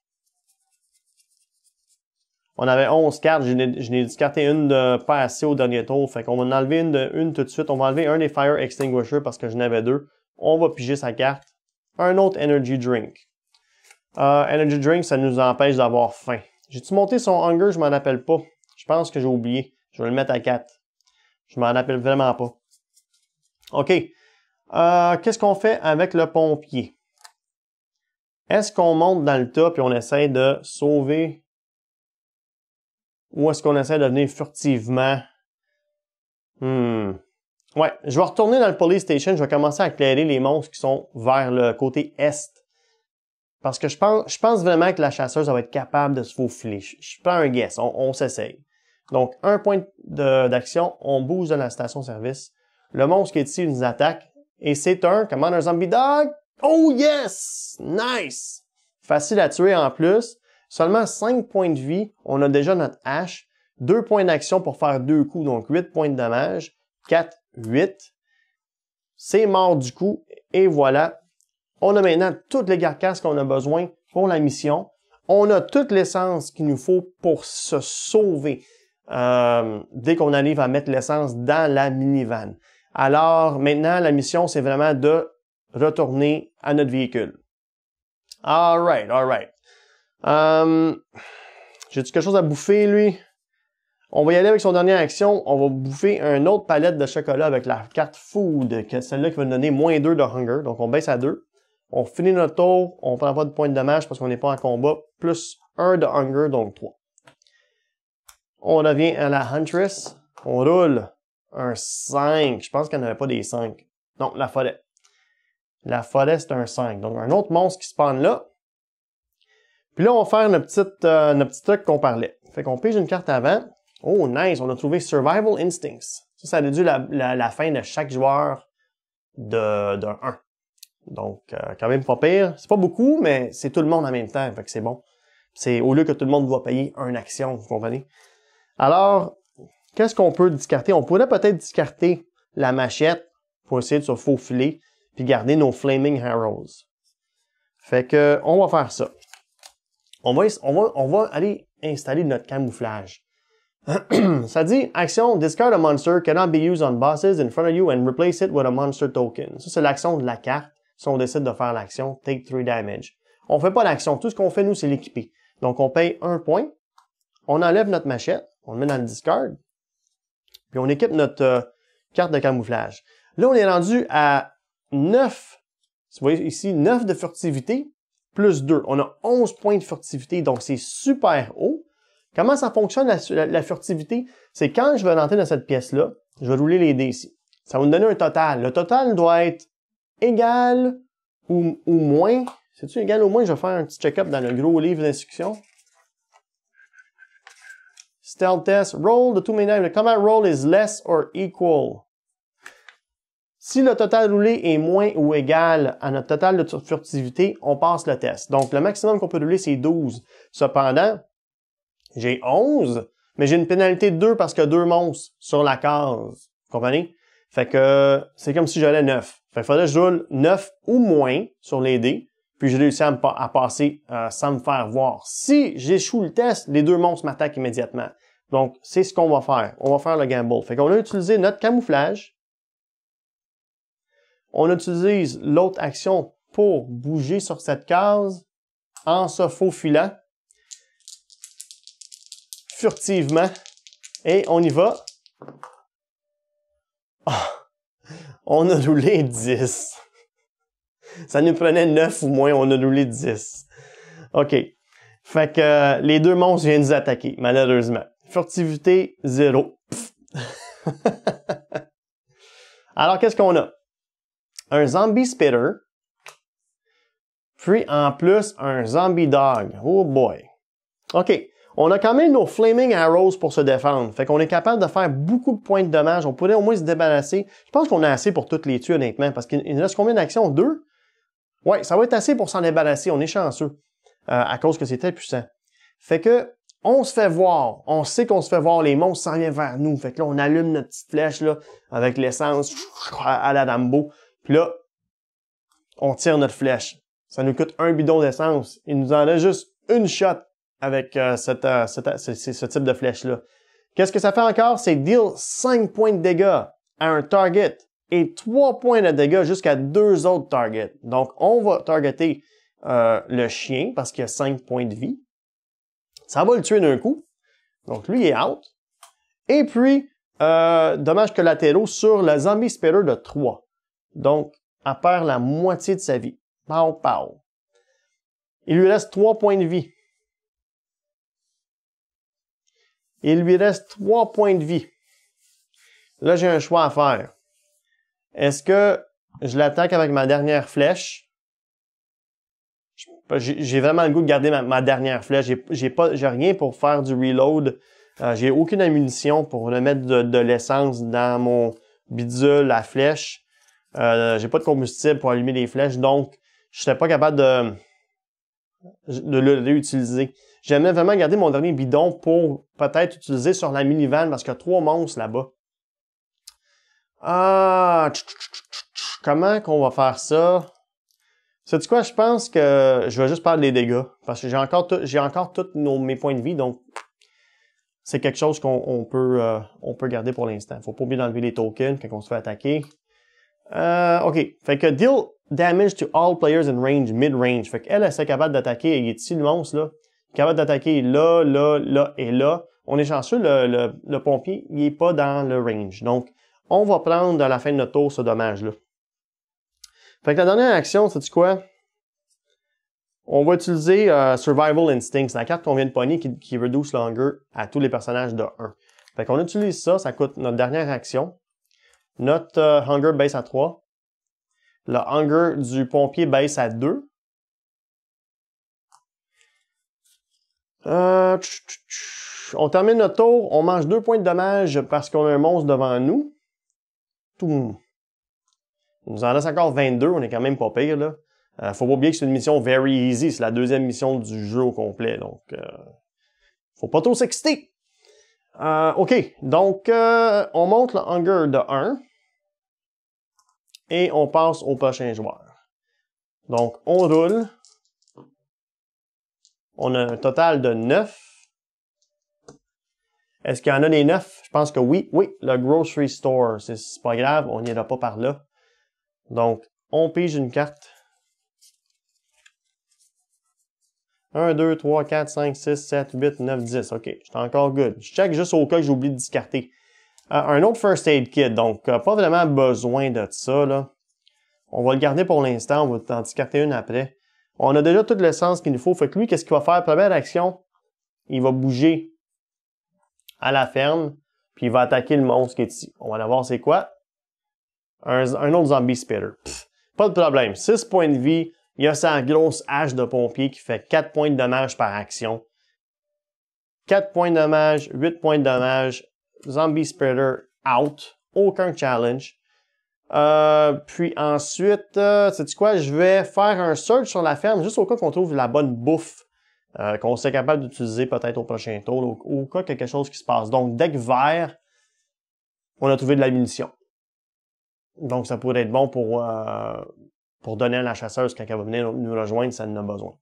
On avait 11 cartes, je n'ai discarté une de pas assez au dernier tour. Fait qu'on va en enlever une, une tout de suite. On va enlever un des Fire Extinguisher parce que je n'avais deux. On va piger sa carte un autre energy drink. Euh, energy drink, ça nous empêche d'avoir faim. J'ai-tu monté son hunger? Je m'en rappelle pas. Je pense que j'ai oublié. Je vais le mettre à 4. Je m'en rappelle vraiment pas. OK. Euh, qu'est-ce qu'on fait avec le pompier? Est-ce qu'on monte dans le top et on essaie de sauver ou est-ce qu'on essaie de venir furtivement? Hmm. Ouais, je vais retourner dans le police station, je vais commencer à éclairer les monstres qui sont vers le côté est. Parce que je pense, je pense vraiment que la chasseuse va être capable de se faufiler. Je, je prends un guess, on, s'essaye. Donc, un point d'action, on bouge de la station-service. Le monstre qui est ici nous attaque. Et c'est un Commander Zombie Dog. Oh yes! Nice! Facile à tuer en plus. Seulement cinq points de vie. On a déjà notre hache. Deux points d'action pour faire deux coups, donc huit points de dommage. 4 8. C'est mort du coup. Et voilà. On a maintenant toutes les carcasses qu'on a besoin pour la mission. On a toute l'essence qu'il nous faut pour se sauver euh, dès qu'on arrive à mettre l'essence dans la minivan. Alors maintenant, la mission, c'est vraiment de retourner à notre véhicule. All right, all right. Euh, j'ai-tu quelque chose à bouffer, lui? On va y aller avec son dernière action. On va bouffer un autre palette de chocolat avec la carte Food, que celle-là qui va nous donner moins 2 de Hunger. Donc, on baisse à 2. On finit notre tour. On prend pas de points de dommage parce qu'on n'est pas en combat. Plus 1 de Hunger, donc 3. On revient à la Huntress. On roule un 5. Je pense qu'elle n'avait pas des 5. Non, la forêt. La forêt, c'est un 5. Donc, un autre monstre qui se spawn là. Puis là, on va faire notre, euh, notre petit truc qu'on parlait. Fait qu'on pige une carte avant. Oh, nice, on a trouvé Survival Instincts. Ça, ça déduit la, la, fin de chaque joueur de, 1. Donc, euh, quand même pas pire. C'est pas beaucoup, mais c'est tout le monde en même temps, fait que c'est bon. C'est au lieu que tout le monde doit payer un action, vous comprenez? Alors, qu'est-ce qu'on peut discarter? On pourrait peut-être discarter la machette pour essayer de se faufiler, puis garder nos Flaming Arrows. Fait que, on va faire ça. On va, on va aller installer notre camouflage. Ça dit, action, discard a monster cannot be used on bosses in front of you and replace it with a monster token. Ça, c'est l'action de la carte. Si on décide de faire l'action, take 3 damage. On fait pas l'action. Tout ce qu'on fait, nous, c'est l'équiper. Donc, on paye un point. On enlève notre machette. On le met dans le discard. Puis, on équipe notre euh, carte de camouflage. Là, on est rendu à 9. Vous voyez ici, 9 de furtivité plus 2. On a 11 points de furtivité. Donc, c'est super haut. Comment ça fonctionne la, furtivité? C'est quand je vais rentrer dans cette pièce-là, je vais rouler les dés ici. Ça va me donner un total. Le total doit être égal ou, ou moins. C'est-tu égal ou moins? Je vais faire un petit check-up dans le gros livre d'instruction. Stealth test. Roll the two main The Comment roll is less or equal. Si le total roulé est moins ou égal à notre total de furtivité, on passe le test. Donc, le maximum qu'on peut rouler, c'est 12. Cependant, j'ai 11, mais j'ai une pénalité de 2 parce que y a monstres sur la case. Vous comprenez? Fait que c'est comme si j'allais 9. Fait que faudrait que je roule 9 ou moins sur les dés, puis j'ai réussi à, à passer euh, sans me faire voir. Si j'échoue le test, les deux monstres m'attaquent immédiatement. Donc, c'est ce qu'on va faire. On va faire le gamble. Fait qu'on a utilisé notre camouflage. On utilise l'autre action pour bouger sur cette case en se faufilant furtivement. Et on y va. Ah! on a roulé 10. Ça nous prenait 9 ou moins, on a roulé 10. OK. Fait que euh, les deux monstres viennent nous attaquer, malheureusement. Furtivité, 0. Alors, qu'est-ce qu'on a? Un zombie spitter, puis en plus, un zombie dog. Oh boy. OK on a quand même nos Flaming Arrows pour se défendre. Fait qu'on est capable de faire beaucoup de points de dommages. On pourrait au moins se débarrasser. Je pense qu'on a assez pour toutes les tuer, honnêtement, parce qu'il nous reste combien d'actions? Deux? Ouais, ça va être assez pour s'en débarrasser. On est chanceux. Euh, à cause que c'est très puissant. Fait que, on se fait voir. On sait qu'on se fait voir. Les monstres s'en viennent vers nous. Fait que là, on allume notre petite flèche, là, avec l'essence, à la Dambo. Puis là, on tire notre flèche. Ça nous coûte un bidon d'essence. Il nous en a juste une shot avec euh, euh, euh, ce type de flèche-là. Qu'est-ce que ça fait encore? C'est deal 5 points de dégâts à un target et 3 points de dégâts jusqu'à deux autres targets. Donc, on va targeter le chien parce qu'il a 5 points de vie. Ça va le tuer d'un coup. Donc, lui est out. Et puis, dommage que collatéraux sur le zombie spitter de 3. Donc, elle perd la moitié de sa vie. Pow, pow. Il lui reste 3 points de vie. il lui reste trois points de vie. Là, j'ai un choix à faire. Est-ce que je l'attaque avec ma dernière flèche? J'ai vraiment le goût de garder ma, dernière flèche. J'ai pas, rien pour faire du reload. Euh, j'ai aucune ammunition pour remettre de, l'essence dans mon bidule la flèche. Euh, j'ai pas de combustible pour allumer les flèches, donc je serais pas capable de, de réutiliser. J'aimais vraiment garder mon dernier bidon pour peut-être utiliser sur la minivan parce qu'il y a trois monstres là-bas. Ah, comment qu'on va faire ça? C'est tu quoi? Je pense que je vais juste perdre les dégâts parce que j'ai encore, j'ai encore tous mes points de vie, donc c'est quelque chose qu'on peut, euh, on peut garder pour l'instant. Faut pas oublier d'enlever les tokens quand on se fait attaquer. Euh, OK. Fait que deal damage to all players in range, mid-range. Fait qu'elle, elle, assez capable d'attaquer. Il est ici, le là capable d'attaquer là, là, là et là. On est chanceux, le, pompier, n'est pas dans le range. Donc, on va prendre à la fin de notre tour ce dommage-là. Fait que la dernière action, c'est quoi? On va utiliser euh, Survival Survival c'est la carte qu'on vient de pogner qui, réduit le Hunger à tous les personnages de 1. Fait qu'on utilise ça, ça coûte notre dernière action. Notre euh, Hunger baisse à 3. Le Hunger du pompier baisse à 2. Euh, on termine notre tour. On mange deux points de dommage parce qu'on a un monstre devant nous. Il nous en reste encore 22. On est quand même pas pire, là. Euh, faut pas oublier que c'est une mission very easy. C'est la deuxième mission du jeu au complet. Donc, euh, faut pas trop s'exciter. OK. Donc, on monte le Hunger de 1. Et on passe au prochain joueur. Donc, on roule. On a un total de 9. Est-ce qu'il y en a des 9? Je pense que oui. Oui, le grocery store. C'est pas grave, on n'ira pas par là. Donc, on pige une carte. 1, 2, 3, 4, 5, 6, 7, 8, 9, 10. OK, j'étais encore good. Je check juste au cas que j'oublie de discarter. Euh, un autre first aid kit, donc euh, pas vraiment besoin de ça. On va le garder pour l'instant, on va en discarter une après. On a déjà tout le sens qu'il nous faut. Fait que lui, qu'est-ce qu'il va faire? Première action, il va bouger à la ferme, puis il va attaquer le monstre qui est ici. On va aller voir c'est quoi. Un, autre zombie spitter. pas de problème. 6 points de vie. Il a sa grosse hache de pompier qui fait 4 points de dommage par action. 4 points de dommage, 8 points de dommage. Zombie spitter out. Aucun challenge. Euh, puis ensuite, c'est euh, sais quoi, je vais faire un search sur la ferme, juste au cas qu'on trouve la bonne bouffe euh, qu'on serait capable d'utiliser peut-être au prochain tour, ou au, cas quelque chose qui se passe. Donc, deck vert, on a trouvé de la munition. Donc, ça pourrait être bon pour, pour donner à la chasseuse quand elle va venir nous rejoindre si elle en a besoin.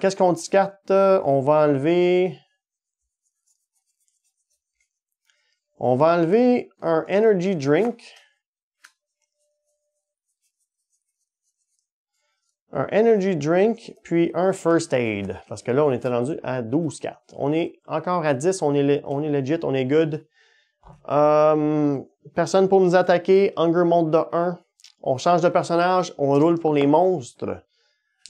Qu'est-ce qu'on discarte? On va enlever... On va enlever un energy drink. un energy drink, puis un first aid. Parce que là, on était rendu à 12 cartes. On est encore à 10, on est, on est legit, on est good. Hum, personne pour nous attaquer, hunger monte de 1. On change de personnage, on roule pour les monstres.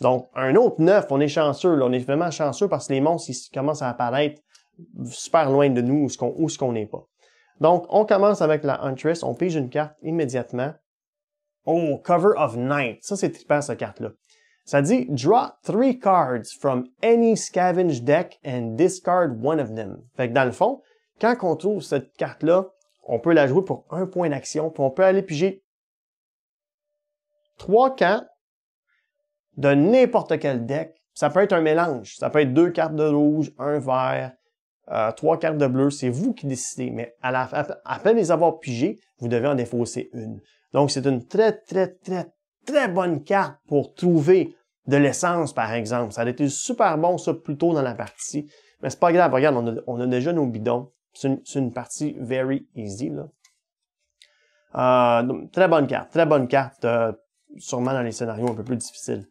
Donc, un autre 9, on est chanceux. On est vraiment chanceux parce que les monstres, ils commencent à apparaître super loin de nous, où ce qu'on n'est pas. Donc, on commence avec la Huntress, on pige une carte immédiatement. Oh, Cover of Night. Ça, c'est trippant, cette carte-là. Ça dit draw three cards from any scavenge deck and discard one of them. Fait que dans le fond, quand on trouve cette carte-là, on peut la jouer pour un point d'action, puis on peut aller piger trois cartes de n'importe quel deck. Ça peut être un mélange. Ça peut être deux cartes de rouge, un vert, euh, trois cartes de bleu. C'est vous qui décidez. Mais à, peine les avoir pigées, vous devez en défausser une. Donc, c'est une très, très, très, très bonne carte pour trouver de l'essence, par exemple. Ça a été super bon, ça, plus tôt dans la partie. Mais c'est pas grave, regarde, on a, déjà nos bidons. C'est une, partie very easy, euh, très bonne carte, très bonne carte, euh, sûrement dans les scénarios un peu plus difficiles.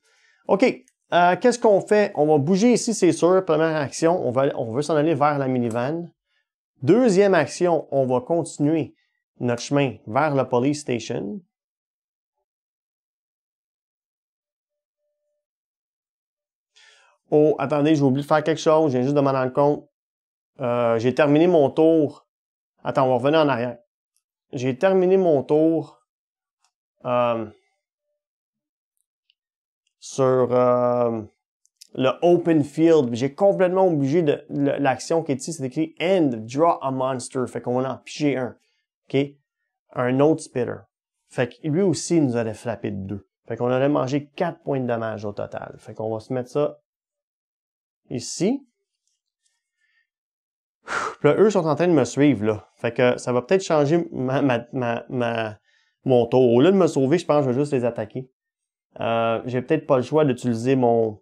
OK, euh, qu'est-ce qu'on fait? On va bouger ici, c'est sûr. Première action, on, va, on veut s'en aller vers la minivan. Deuxième action, on va continuer notre chemin vers la police station. Oh, attendez, j'ai oublié de faire quelque chose, je viens juste de m'en rendre compte. Euh, j'ai terminé mon tour. Attends, on va revenir en arrière. J'ai terminé mon tour euh, sur euh, le open field. J'ai complètement obligé de l'action qui est ici, c'est écrit End, draw a monster. Fait qu'on va en piger un. OK? Un autre spitter. Fait que lui aussi, nous aurait frappé de deux. Fait qu'on aurait mangé quatre points de dommage au total. Fait qu'on va se mettre ça ici. Puis là, eux sont en train de me suivre, là. Fait que ça va peut-être changer ma, mon tour. Au lieu de me sauver, je pense que je vais juste les attaquer. Euh, j'ai peut-être pas le choix d'utiliser mon...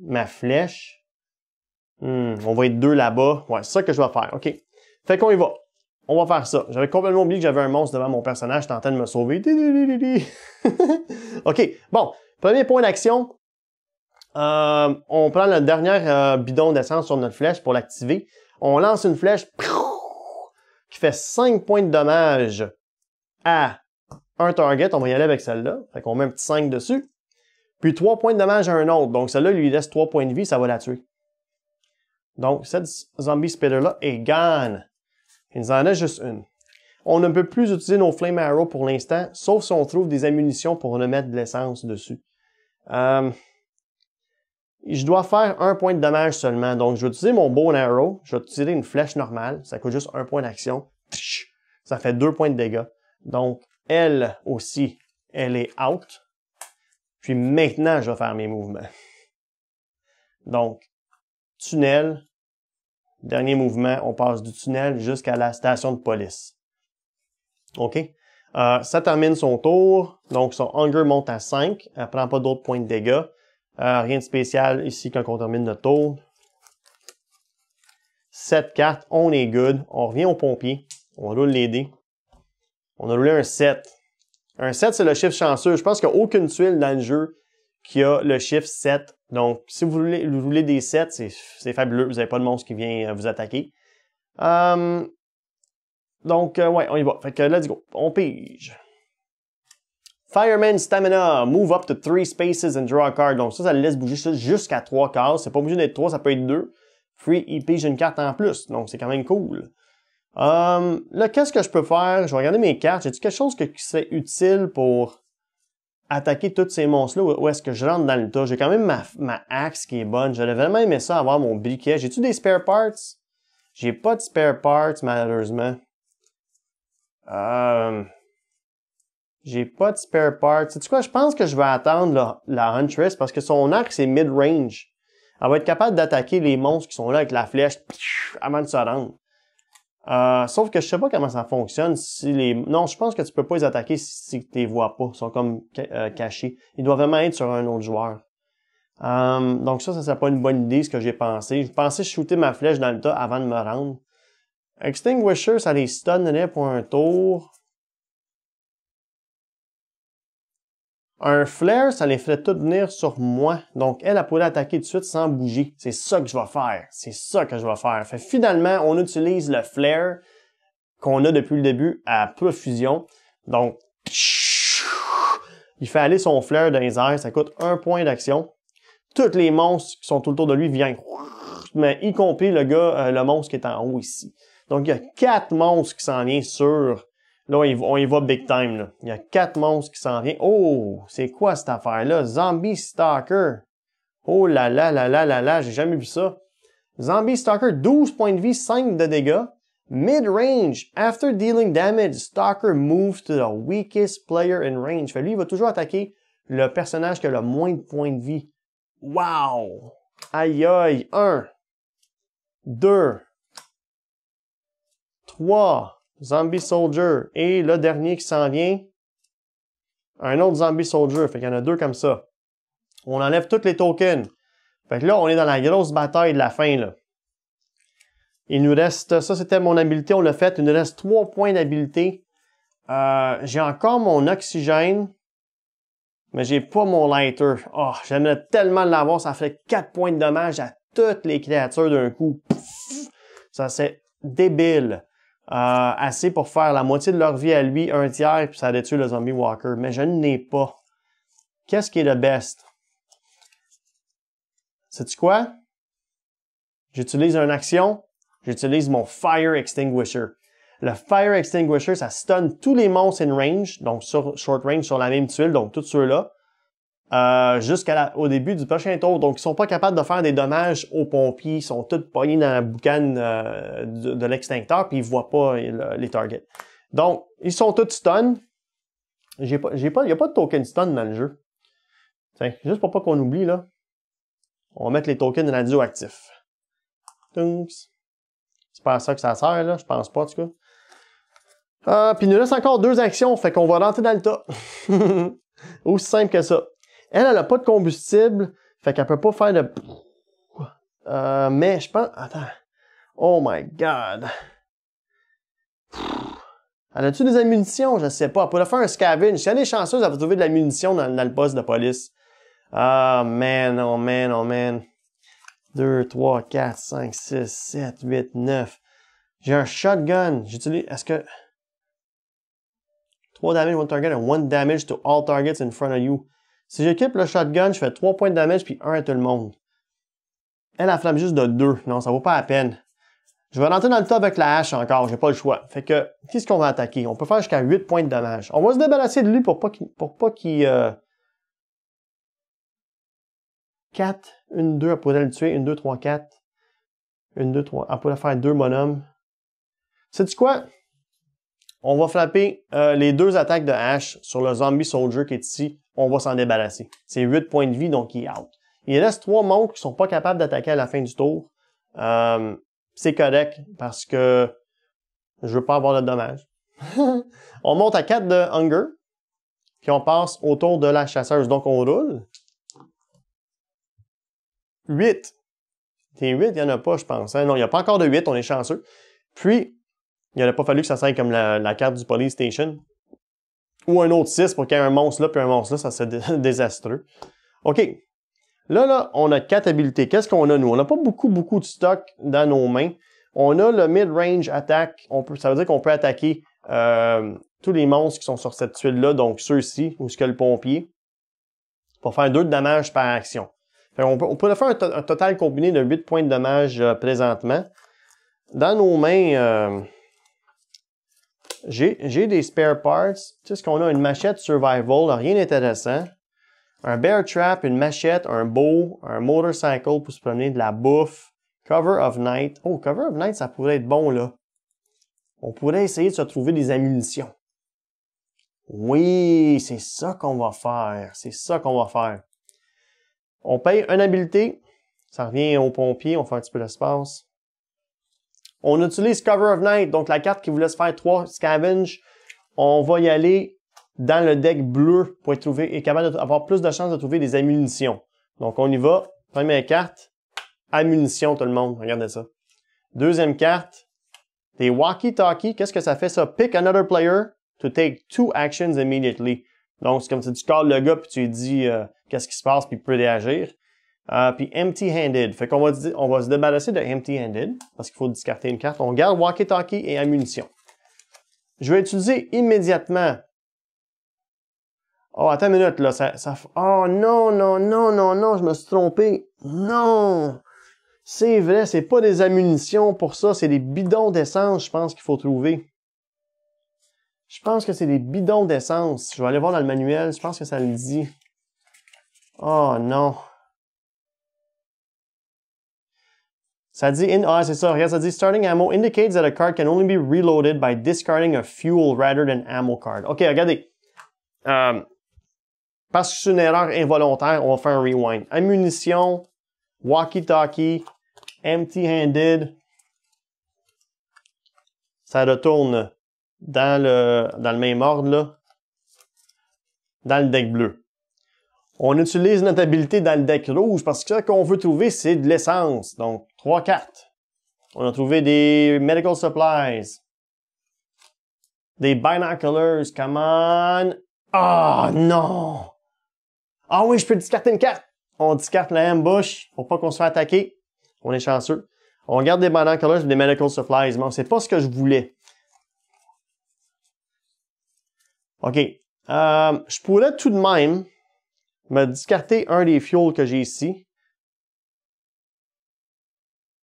ma flèche. Hmm, on va être deux là-bas. Ouais, c'est ça que je vais faire. OK. Fait qu'on y va. On va faire ça. J'avais complètement oublié que j'avais un monstre devant mon personnage train de me sauver. OK. Bon. Premier point d'action. Euh, on prend le dernier euh, bidon d'essence sur notre flèche pour l'activer. On lance une flèche qui fait 5 points de dommage à un target. On va y aller avec celle-là. Fait qu'on met un petit 5 dessus. Puis 3 points de dommage à un autre. Donc celle-là lui laisse 3 points de vie, ça va la tuer. Donc cette zombie spider-là est gone. Il nous en a juste une. On ne peut plus utiliser nos flame arrows pour l'instant, sauf si on trouve des ammunitions pour mettre de l'essence dessus. Euh, je dois faire un point de dommage seulement. Donc, je vais utiliser mon bow arrow, je vais tirer une flèche normale, ça coûte juste un point d'action. Ça fait deux points de dégâts. Donc, elle aussi, elle est out. Puis maintenant, je vais faire mes mouvements. Donc, tunnel, dernier mouvement, on passe du tunnel jusqu'à la station de police. OK? Euh, ça termine son tour, donc son hunger monte à 5, elle prend pas d'autres points de dégâts. Euh, rien de spécial ici quand on termine notre tour. 7 cartes, on est good. On revient au pompier. On roule les dés. On a roulé un 7. Un 7, c'est le chiffre chanceux. Je pense qu'il n'y a aucune tuile dans le jeu qui a le chiffre 7. Donc, si vous voulez, vous des 7, c'est fabuleux. Vous n'avez pas de monstre qui vient euh, vous attaquer. Euh, donc, ouais, on y va. Fait que let's go. On pige. Fireman Stamina, move up to three spaces and draw a card. Donc ça, ça laisse bouger jusqu'à 3 cases. C'est pas obligé d'être 3, ça peut être 2. Free, EP, j'ai une carte en plus. Donc c'est quand même cool. Hum, là, qu'est-ce que je peux faire? Je vais regarder mes cartes. J'ai-tu quelque chose qui serait utile pour attaquer tous ces monstres-là Où est-ce que je rentre dans le tas? J'ai quand même ma, axe qui est bonne. J'aurais vraiment aimé ça avoir mon briquet. J'ai-tu des spare parts? J'ai pas de spare parts, malheureusement. Hum... J'ai pas de spare part. Sais quoi? Je pense que je vais attendre la, Huntress parce que son arc, c'est mid-range. Elle va être capable d'attaquer les monstres qui sont là avec la flèche avant de se rendre. Euh, sauf que je sais pas comment ça fonctionne. Si les... Non, je pense que tu peux pas les attaquer si tu les vois pas. Ils sont comme euh, cachés. Ils doivent vraiment être sur un autre joueur. Euh, donc ça, ça serait pas une bonne idée, ce que j'ai pensé. Je pensais shooter ma flèche dans le tas avant de me rendre. Extinguisher, ça les stunnerait pour un tour. Un flare, ça les ferait tout venir sur moi. Donc, elle, elle pourrait attaquer tout de suite sans bouger. C'est ça que je vais faire. C'est ça que je vais faire. Fait finalement, on utilise le flare qu'on a depuis le début à profusion. Donc, il fait aller son flare dans les airs. Ça coûte un point d'action. Toutes les monstres qui sont autour de lui viennent. Mais y compris le gars, euh, le monstre qui est en haut ici. Donc, il y a quatre monstres qui s'en viennent sur Là, on y va big time. Il y a quatre monstres qui s'en viennent. Oh, c'est quoi cette affaire-là? Zombie Stalker. Oh là là là là là là, j'ai jamais vu ça. Zombie Stalker, 12 points de vie, 5 de dégâts. Mid-range, after dealing damage, Stalker moves to the weakest player in range. Fait lui, il va toujours attaquer le personnage qui a le moins de points de vie. Wow! Aïe aïe, 1, 2, 3, Zombie Soldier. Et le dernier qui s'en vient, un autre Zombie Soldier. Fait qu'il y en a deux comme ça. On enlève tous les tokens. Fait que là, on est dans la grosse bataille de la fin, là. Il nous reste, ça c'était mon habileté, on l'a fait. Il nous reste trois points d'habilité euh, j'ai encore mon oxygène, mais j'ai pas mon lighter. Oh, j'aimerais tellement l'avoir, ça ferait quatre points de dommage à toutes les créatures d'un coup. ça c'est débile. Euh, assez pour faire la moitié de leur vie à lui, un tiers, puis ça détruit le zombie walker. Mais je n'ai pas. Qu'est-ce qui est le best? c'est tu quoi? J'utilise un action, j'utilise mon Fire Extinguisher. Le Fire Extinguisher, ça stun tous les monstres in range, donc sur short range sur la même tuile, donc tous ceux-là euh, jusqu'au début du prochain tour. Donc, ils sont pas capables de faire des dommages aux pompiers. Ils sont tous pognés dans la boucane euh, de, l'extincteur, puis ils voient pas euh, les targets. Donc, ils sont tous stun. J'ai pas, j'ai pas, y a pas de token stun dans le jeu. Tiens, juste pour pas qu'on oublie, là. On va mettre les tokens radioactifs. C'est pas ça que ça sert, là. Je pense pas, en tout cas. Ah, puis il nous reste encore deux actions, fait qu'on va rentrer dans le tas. Aussi simple que ça. Elle, elle n'a pas de combustible, fait qu'elle peut pas faire de... Euh, mais je pense... Attends. Oh my God. Elle a il des munitions? Je ne sais pas. Elle pourrait faire un scavenge. Si elle est chanceuse, elle va trouver de la munition dans, le poste de police. Ah, oh man, oh man, oh man. 2, 3, 4, 5, 6, 7, 8, 9. J'ai un shotgun. J'utilise. Est-ce que. 3 damage, 1 target, and 1 damage to all targets in front of you. Si j'équipe le shotgun, je fais 3 points de damage puis 1 à tout le monde. Elle, a flamme juste de 2. Non, ça vaut pas la peine. Je vais rentrer dans le top avec la hache encore, j'ai pas le choix. Fait que, qu'est-ce qu'on va attaquer? On peut faire jusqu'à 8 points de dommage. On va se débarrasser de lui pour pas qu'il... Pour pas 4, 1, 2, elle pourrait le tuer. 1, 2, 3, 4. 1, 2, 3... Elle pourrait faire 2 homme. Sais-tu quoi? On va frapper euh, les deux attaques de hache sur le zombie soldier qui est ici. On va s'en débarrasser. C'est 8 points de vie, donc il est out. Il reste trois monstres qui sont pas capables d'attaquer à la fin du tour. Euh, c'est correct parce que je veux pas avoir de dommages. on monte à 4 de Hunger. Puis on passe autour de la chasseuse. Donc on roule. 8. T'es il n'y en a pas, je pense. Hein. Non, il n'y a pas encore de 8, on est chanceux. Puis, il n'aurait pas fallu que ça soit comme la, carte du police station. Ou un autre 6 pour qu'il y ait un monstre là puis un monstre là, ça serait désastreux. OK. Là, là, on a 4 habilités. Qu'est-ce qu'on a, nous? On n'a pas beaucoup, beaucoup de stock dans nos mains. On a le mid-range attack. ça veut dire qu'on peut attaquer euh, tous les monstres qui sont sur cette tuile-là, donc ceux-ci, ou ce que le pompier, pour faire 2 de dommages par action. On, peut, pourrait faire un, total combiné de 8 points de dommages euh, présentement. Dans nos mains, euh, j'ai des spare parts. Tu sais ce qu'on a, une machette survival, rien d'intéressant. Un bear trap, une machette, un bow, un motorcycle pour se promener, de la bouffe. Cover of night. Oh, cover of night, ça pourrait être bon, là. On pourrait essayer de se trouver des ammunitions. Oui, c'est ça qu'on va faire. C'est ça qu'on va faire. On paye une habileté. Ça revient aux pompiers. On fait un petit peu d'espace. On utilise Cover of Night, donc la carte qui vous laisse faire trois scavenge. On va y aller dans le deck bleu pour être trouver et capable d'avoir plus de chances de trouver des ammunitions. Donc on y va. Première carte, ammunition tout le monde. Regardez ça. Deuxième carte, des walkie-talkie. Qu'est-ce que ça fait ça? Pick another player to take two actions immediately. Donc, c'est comme si tu calls le gars puis tu lui dis euh, qu'est-ce qui se passe puis il peut réagir. Euh, puis empty-handed. Fait qu'on va, on va se débarrasser de empty-handed parce qu'il faut discarter une carte. On garde walkie-talkie et ammunition. Je vais utiliser immédiatement. Oh, attends une minute, là. Ça, Oh non, non, non, non, non, je me suis trompé. Non! C'est vrai, c'est pas des ammunitions pour ça, c'est des bidons d'essence, je pense qu'il faut trouver. Je pense que c'est des bidons d'essence. Je vais aller voir dans le manuel, je pense que ça le dit. Oh non. Ça dit, ah, c'est ça, regarde, ça dit, starting ammo indicates that a card can only be reloaded by discarding a fuel rather than ammo card. OK, regardez. Euh, parce que c'est une erreur involontaire, on va faire un rewind. Ammunition, walkie-talkie, empty-handed. Ça retourne dans le, dans le même ordre, là. Dans le deck bleu. On utilise notre habilité dans le deck rouge parce que ce qu'on veut trouver, c'est de l'essence. Donc, trois cartes. On a trouvé des medical supplies. Des binoculars. Come on. oh, non! Ah oui, je peux discarter une carte. On discarte la ambush pour pas qu'on soit attaqué. On est chanceux. On garde des binoculars et des medical supplies, mais c'est pas ce que je voulais. OK. Euh, je pourrais tout de même me discarter un des fuels que j'ai ici.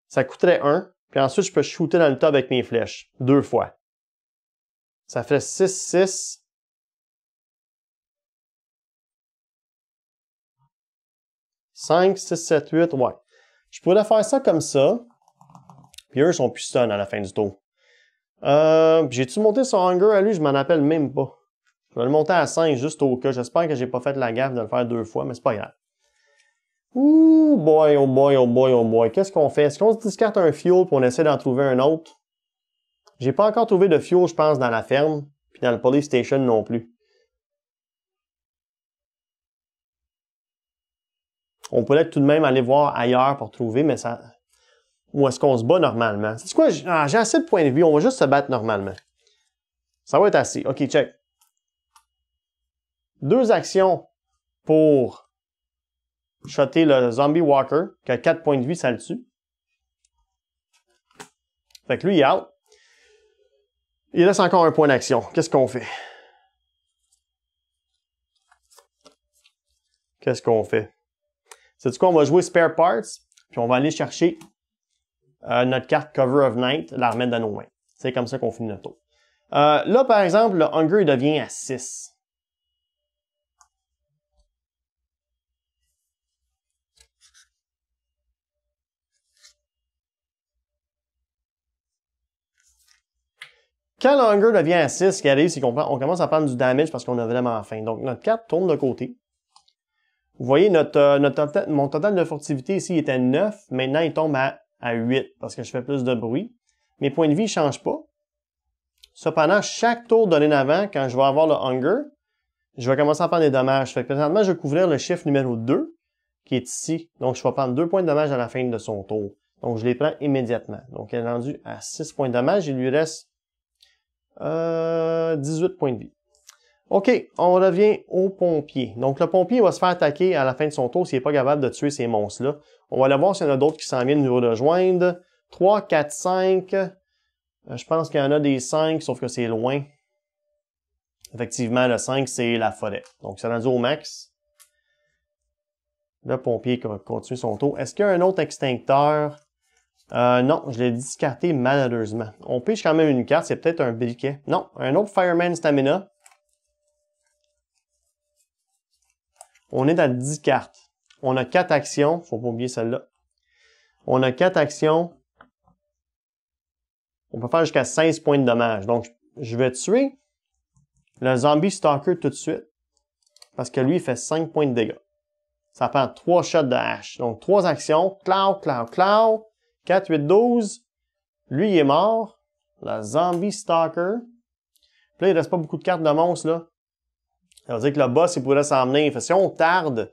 Ça coûterait un. Puis ensuite, je peux shooter dans le top avec mes flèches. Deux fois. Ça ferait 6, 6. 5, 6, 7, 8, ouais. Je pourrais faire ça comme ça. Puis eux sont plus à la fin du tour. Euh, J'ai-tu monté son hunger à lui? Je m'en appelle même pas. Je vais le monter à 5 juste au cas. J'espère que j'ai pas fait la gaffe de le faire deux fois, mais c'est pas grave. Ouh boy, oh boy, oh boy, oh boy. Qu'est-ce qu'on fait? Est-ce qu'on se discarte un fuel pour on essaie d'en trouver un autre? J'ai pas encore trouvé de fuel, je pense, dans la ferme, puis dans le police station non plus. On pourrait tout de même aller voir ailleurs pour trouver, mais ça. Où est-ce qu'on se bat normalement? C'est quoi? Ah, j'ai assez de points de vue, on va juste se battre normalement. Ça va être assez. Ok, check deux actions pour shotter le zombie walker, qui a 4 points de vie, ça le tue. Fait que lui, il est out. Il laisse encore un point d'action. Qu'est-ce qu'on fait? Qu'est-ce qu'on fait? cest du coup, On va jouer Spare Parts, puis on va aller chercher euh, notre carte Cover of Night, la remettre dans nos mains. C'est comme ça qu'on finit notre tour. Euh, là, par exemple, le Hunger, devient à 6. Quand hunger devient à 6, ce qui arrive, c'est on commence à prendre du damage parce qu'on a vraiment faim. Donc notre 4 tourne de côté. Vous voyez, euh, mon total de furtivité ici était 9. Maintenant, il tombe à, 8 parce que je fais plus de bruit. Mes points de vie ne changent pas. Cependant, chaque tour en avant, quand je vais avoir le hunger, je vais commencer à prendre des dommages. Fait que présentement, je vais couvrir le chiffre numéro 2 qui est ici. Donc, je vais prendre 2 points de dommage à la fin de son tour. Donc, je les prends immédiatement. Donc, il est rendu à 6 points de dommage. Il lui reste 18 euh, points de vie. OK, on revient au pompier. Donc, le pompier va se faire attaquer à la fin de son tour s'il n'est pas capable de tuer ces monstres-là. On va aller voir s'il y en a d'autres qui s'en viennent nous rejoindre. 3, 4, 5. Je pense qu'il y en a des 5, sauf que c'est loin. Effectivement, le 5, c'est la forêt. Donc, c'est rendu au max. Le pompier continue son tour. Est-ce qu'il y a un autre extincteur euh, non, je l'ai discarté malheureusement. On piche quand même une carte, c'est peut-être un briquet. Non, un autre Fireman Stamina. On est à 10 cartes. On a 4 actions. Faut pas oublier celle-là. On a 4 actions. On peut faire jusqu'à 16 points de dommage. Donc, je vais tuer le zombie stalker tout de suite. Parce que lui, il fait 5 points de dégâts. Ça prend 3 shots de hache. Donc, 3 actions. Clau, clau, clau. 4, 8, 12. Lui, il est mort. La Zombie Stalker. Puis là, il reste pas beaucoup de cartes de monstres, là. Ça veut dire que le boss, il pourrait s'emmener. Fait, si on tarde,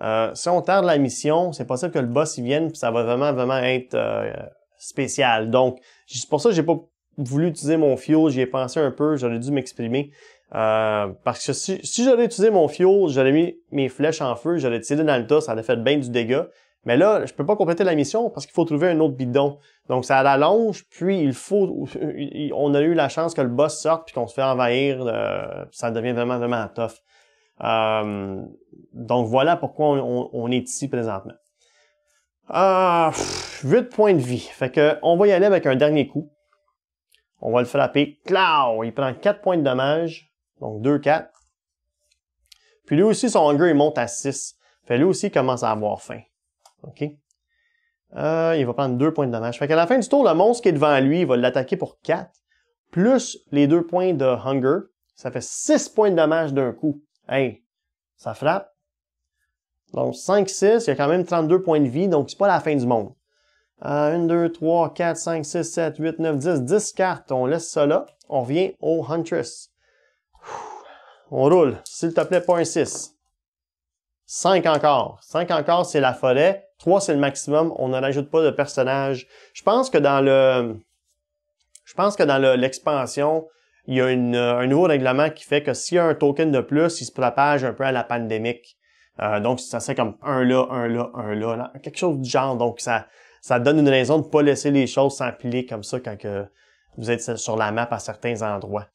euh, si on tarde la mission, c'est possible que le boss, il vienne, puis ça va vraiment, vraiment être euh, spécial. Donc, c'est pour ça que j'ai pas voulu utiliser mon fuel. J'y ai pensé un peu. J'aurais dû m'exprimer. Euh, parce que si, j'avais utilisé mon fuel, j'aurais mis mes flèches en feu, j'aurais tiré dans le tas, ça aurait fait bien du dégât. Mais là, je peux pas compléter la mission parce qu'il faut trouver un autre bidon. Donc, ça l'allonge, puis il faut, on a eu la chance que le boss sorte puis qu'on se fait envahir, euh, ça devient vraiment, vraiment tough. Euh, donc, voilà pourquoi on, est ici présentement. 8 euh, points de vie. Fait que, on va y aller avec un dernier coup. On va le frapper. Clau! Il prend 4 points de dommage. Donc, 2-4. Puis lui aussi, son hunger, il monte à 6. Fait lui aussi, il commence à avoir faim. OK? Euh, il va prendre deux points de dommage. Fait qu'à la fin du tour, le monstre qui est devant lui, il va l'attaquer pour 4, plus les deux points de hunger. Ça fait 6 points de dommage d'un coup. Hey, ça frappe. Donc 5, 6, il y a quand même 32 points de vie, donc c'est pas la fin du monde. 1, 2, 3, 4, 5, 6, 7, 8, 9, 10, 10 cartes. On laisse ça là. On revient au Huntress. On roule. S'il te plaît, pas un 6. 5 encore. 5 encore, c'est la forêt. 3, c'est le maximum. On ne rajoute pas de personnages. Je pense que dans le. Je pense que dans l'expansion, il y a euh, un nouveau règlement qui fait que s'il y a un token de plus, il se propage un peu à la pandémique. Euh, donc, ça serait comme un là, un là, un là, quelque chose du genre. Donc, ça, ça donne une raison de ne pas laisser les choses s'empiler comme ça quand vous êtes sur la map à certains endroits.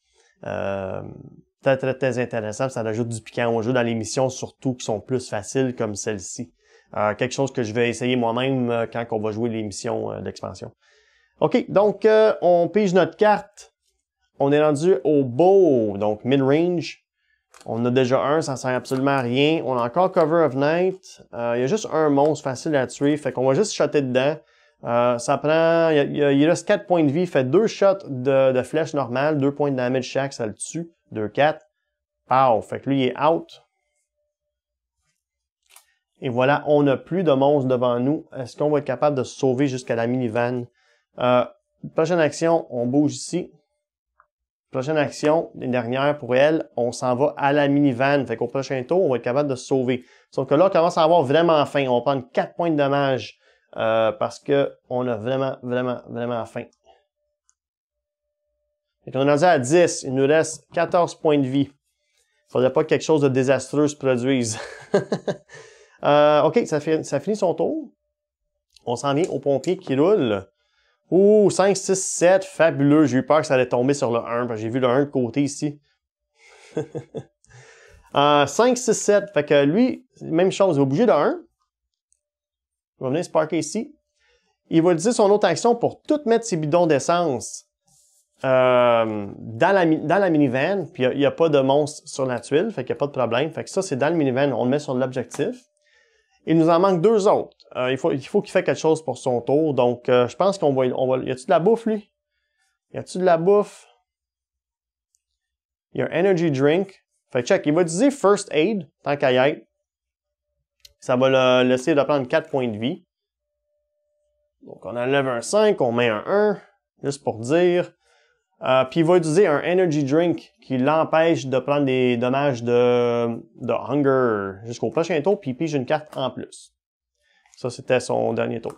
Euh, très, très, très intéressant. Ça rajoute du piquant au jeu dans les missions, surtout qui sont plus faciles comme celle-ci. Euh, quelque chose que je vais essayer moi-même euh, quand on va jouer l'émission euh, d'expansion. OK, donc on pige notre carte. On est rendu au beau, donc mid-range. On a déjà un, ça ne sert absolument à rien. On a encore Cover of Night. Il y a juste un monstre facile à tuer, fait qu'on va juste shotter dedans. ça prend... Il, reste 4 points de vie, il fait 2 shots de, flèche normale, 2 points de damage chaque, ça le tue. 2-4. Pow! Fait que lui, il est out. Et voilà, on n'a plus de monstres devant nous. Est-ce qu'on va être capable de se sauver jusqu'à la minivan? Euh, prochaine action, on bouge ici. Prochaine action, les dernières pour elle, on s'en va à la minivan. Fait qu'au prochain tour, on va être capable de se sauver. Sauf que là, on commence à avoir vraiment faim. On va prendre 4 points de dommage euh, parce qu'on a vraiment, vraiment, vraiment faim. On qu'on est rendu à 10. Il nous reste 14 points de vie. Il Faudrait pas que quelque chose de désastreux se produise. Euh, OK, ça, ça finit son tour. On s'en vient au pompier qui roule. Ouh, 5, 6, 7, fabuleux. J'ai eu peur que ça allait tomber sur le 1, j'ai vu le 1 de côté ici. 5, 6, 7, fait que lui, même chose, il va bouger de 1. Il va venir se parker ici. Il va utiliser son autre action pour tout mettre ses bidons d'essence euh, dans, la, dans la minivan. Puis il n'y a, a, pas de monstre sur la tuile, fait qu'il n'y a pas de problème. Fait que ça, c'est dans le minivan, on le met sur l'objectif. Il nous en manque deux autres. Euh, il faut qu'il fait fasse quelque chose pour son tour. Donc, euh, je pense qu'on va, on Y a-tu de la bouffe, lui? Y a-tu de la bouffe? Il y a un energy drink. Fait check, il va utiliser first aid, tant qu'à y être. Ça va le laisser de prendre 4 points de vie. Donc, on enlève un 5, on met un 1, juste pour dire. Euh, puis il va utiliser un energy drink qui l'empêche de prendre des dommages de, de hunger jusqu'au prochain tour, puis il pige une carte en plus. Ça, c'était son dernier tour.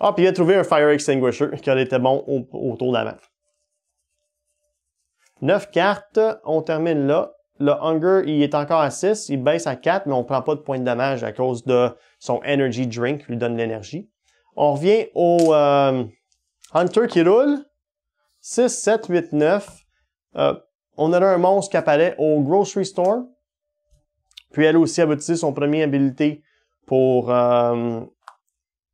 Ah, puis il a trouvé un Fire Extinguisher qui allait été bon au, tour d'avant. Neuf cartes, on termine là. Le Hunger, il est encore à 6, il baisse à 4, mais on prend pas de points de dommage à cause de son Energy Drink, qui lui donne l'énergie. On revient au euh, Hunter qui roule. 6, 7, 8, 9, on avait un monstre qui apparaît au grocery store. Puis elle a aussi, abouti son premier habilité pour euh,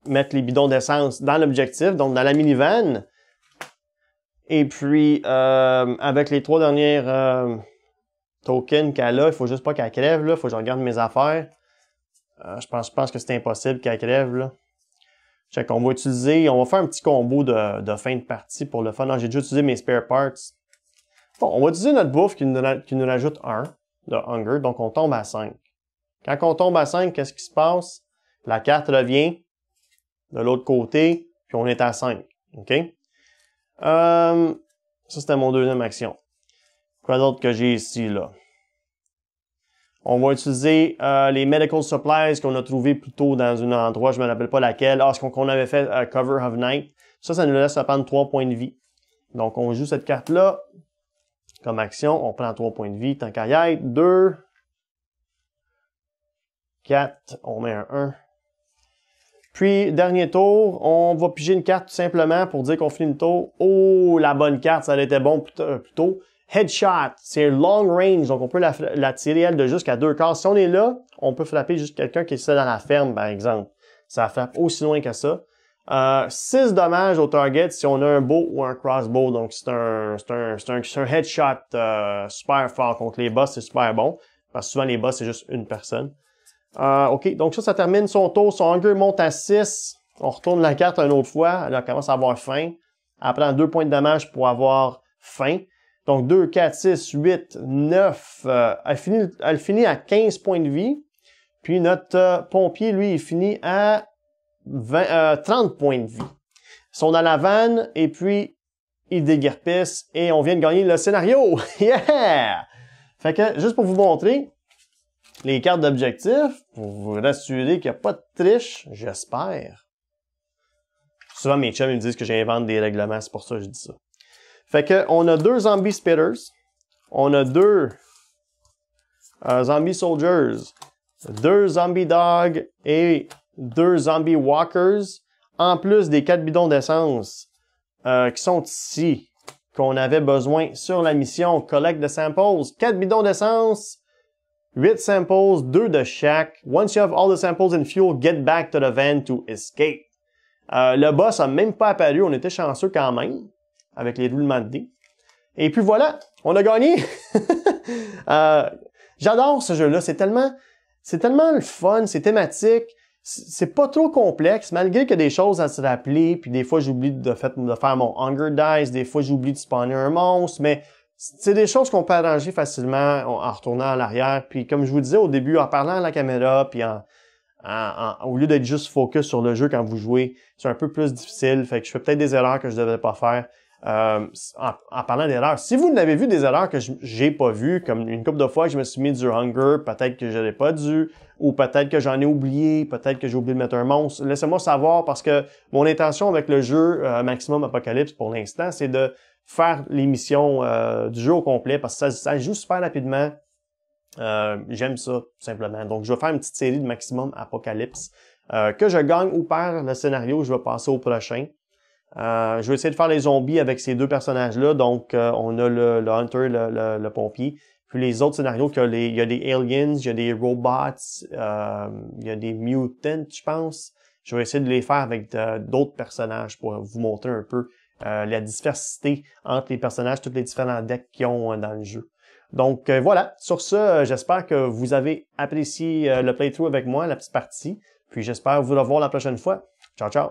mettre les bidons d'essence dans l'objectif, donc dans la minivan. Et puis, euh, avec les trois dernières euh, tokens qu'elle a, il faut juste pas qu'elle crève. Il faut que je regarde mes affaires. je, pense, je pense que c'est impossible qu'elle crève. Là on va utiliser, on va faire un petit combo de, fin de partie pour le fun. Non, j'ai déjà utilisé mes spare parts. Bon, on va utiliser notre bouffe qui nous, qui nous rajoute 1 de hunger, donc on tombe à 5. Quand on tombe à 5, qu'est-ce qui se passe? La carte revient de l'autre côté, puis on est à 5. OK? Euh, ça, c'était mon deuxième action. Quoi d'autre que j'ai ici, là? On va utiliser euh, les medical supplies qu'on a trouvé plus tôt dans un endroit, je ne me rappelle pas laquelle. Ah, qu'on avait fait euh, Cover of Night. Ça, ça nous laisse prendre 3 points de vie. Donc, on joue cette carte-là. Comme action, on prend 3 points de vie, tant qu'à y être. 2, 4, on met un 1. Puis, dernier tour, on va piger une carte tout simplement pour dire qu'on finit une tour. Oh, la bonne carte, ça a été bon plus euh, tôt headshot, c'est long range, donc on peut la, tirer, elle, de jusqu'à deux quarts. Si on est là, on peut frapper juste quelqu'un qui est dans la ferme, par exemple. Ça frappe aussi loin que ça. 6 euh, dommages au target si on a un bow ou un crossbow. Donc, c'est un, un, un, headshot euh, super fort contre les boss. C'est super bon. Parce que souvent, les boss, c'est juste une personne. Euh, OK, donc ça, ça termine son tour. Son angle monte à 6. On retourne la carte une autre fois. Elle commence à avoir faim. Elle prend 2 points de dommage pour avoir faim. Donc 2, 4, 6, 8, 9. elle, finit, elle finit à 15 points de vie. Puis notre euh, pompier, lui, il finit à 30 euh, points de vie. Ils sont dans la vanne et puis ils déguerpissent et on vient de gagner le scénario. yeah! Fait que, juste pour vous montrer les cartes d'objectifs, pour vous rassurer qu'il n'y a pas de triche, j'espère. Souvent, mes chums me disent que j'invente des règlements, c'est pour ça que je dis ça. Fait qu'on a deux zombie spitters, on a deux euh, zombie soldiers, deux zombie dogs et deux zombie walkers, en plus des quatre bidons d'essence euh, qui sont ici, qu'on avait besoin sur la mission collecte de samples. Quatre bidons d'essence, huit samples, deux de chaque. Once you have all the samples and fuel, get back to the van to escape. Euh, le boss a même pas apparu, on était chanceux quand même avec les roulements de dés. Et puis voilà, on a gagné. Euh, j'adore ce jeu-là, c'est tellement, c'est tellement le fun, c'est thématique, c'est pas trop complexe, malgré qu'il y a des choses à se rappeler, puis des fois j'oublie de, faire mon Hunger Dice, des fois j'oublie de spawner un monstre, mais c'est des choses qu'on peut arranger facilement en retournant à l'arrière, puis comme je vous disais au début, en parlant à la caméra, puis au lieu d'être juste focus sur le jeu quand vous jouez, c'est un peu plus difficile. Fait que je fais peut-être des erreurs que je devrais pas faire euh, en, parlant d'erreurs, si vous n'avez vu des erreurs que j'ai pas vues, comme une couple de fois que je me suis mis du hunger, peut-être que je n'avais pas dû, ou peut-être que j'en ai oublié, peut-être que j'ai oublié de mettre un monstre, laissez-moi savoir parce que mon intention avec le jeu euh, Maximum Apocalypse pour l'instant, c'est de faire l'émission euh, du jeu au complet parce que ça, ça joue super rapidement. Euh, j'aime ça, tout simplement. Donc, je vais faire une petite série de Maximum Apocalypse. que je gagne ou perds le scénario, je vais passer au prochain. Euh, je vais essayer de faire les zombies avec ces deux personnages-là. Donc, euh, on a le, le hunter, le, le, pompier. Puis les autres scénarios, il y a, des aliens, il y a des robots, euh, il y a des mutants, je pense. Je vais essayer de les faire avec d'autres personnages pour vous montrer un peu la diversité entre les personnages, toutes les différentes decks qu'ils ont dans le jeu. Donc voilà, sur ce, j'espère que vous avez apprécié le playthrough avec moi, la petite partie. Puis j'espère vous revoir la prochaine fois. Ciao, ciao!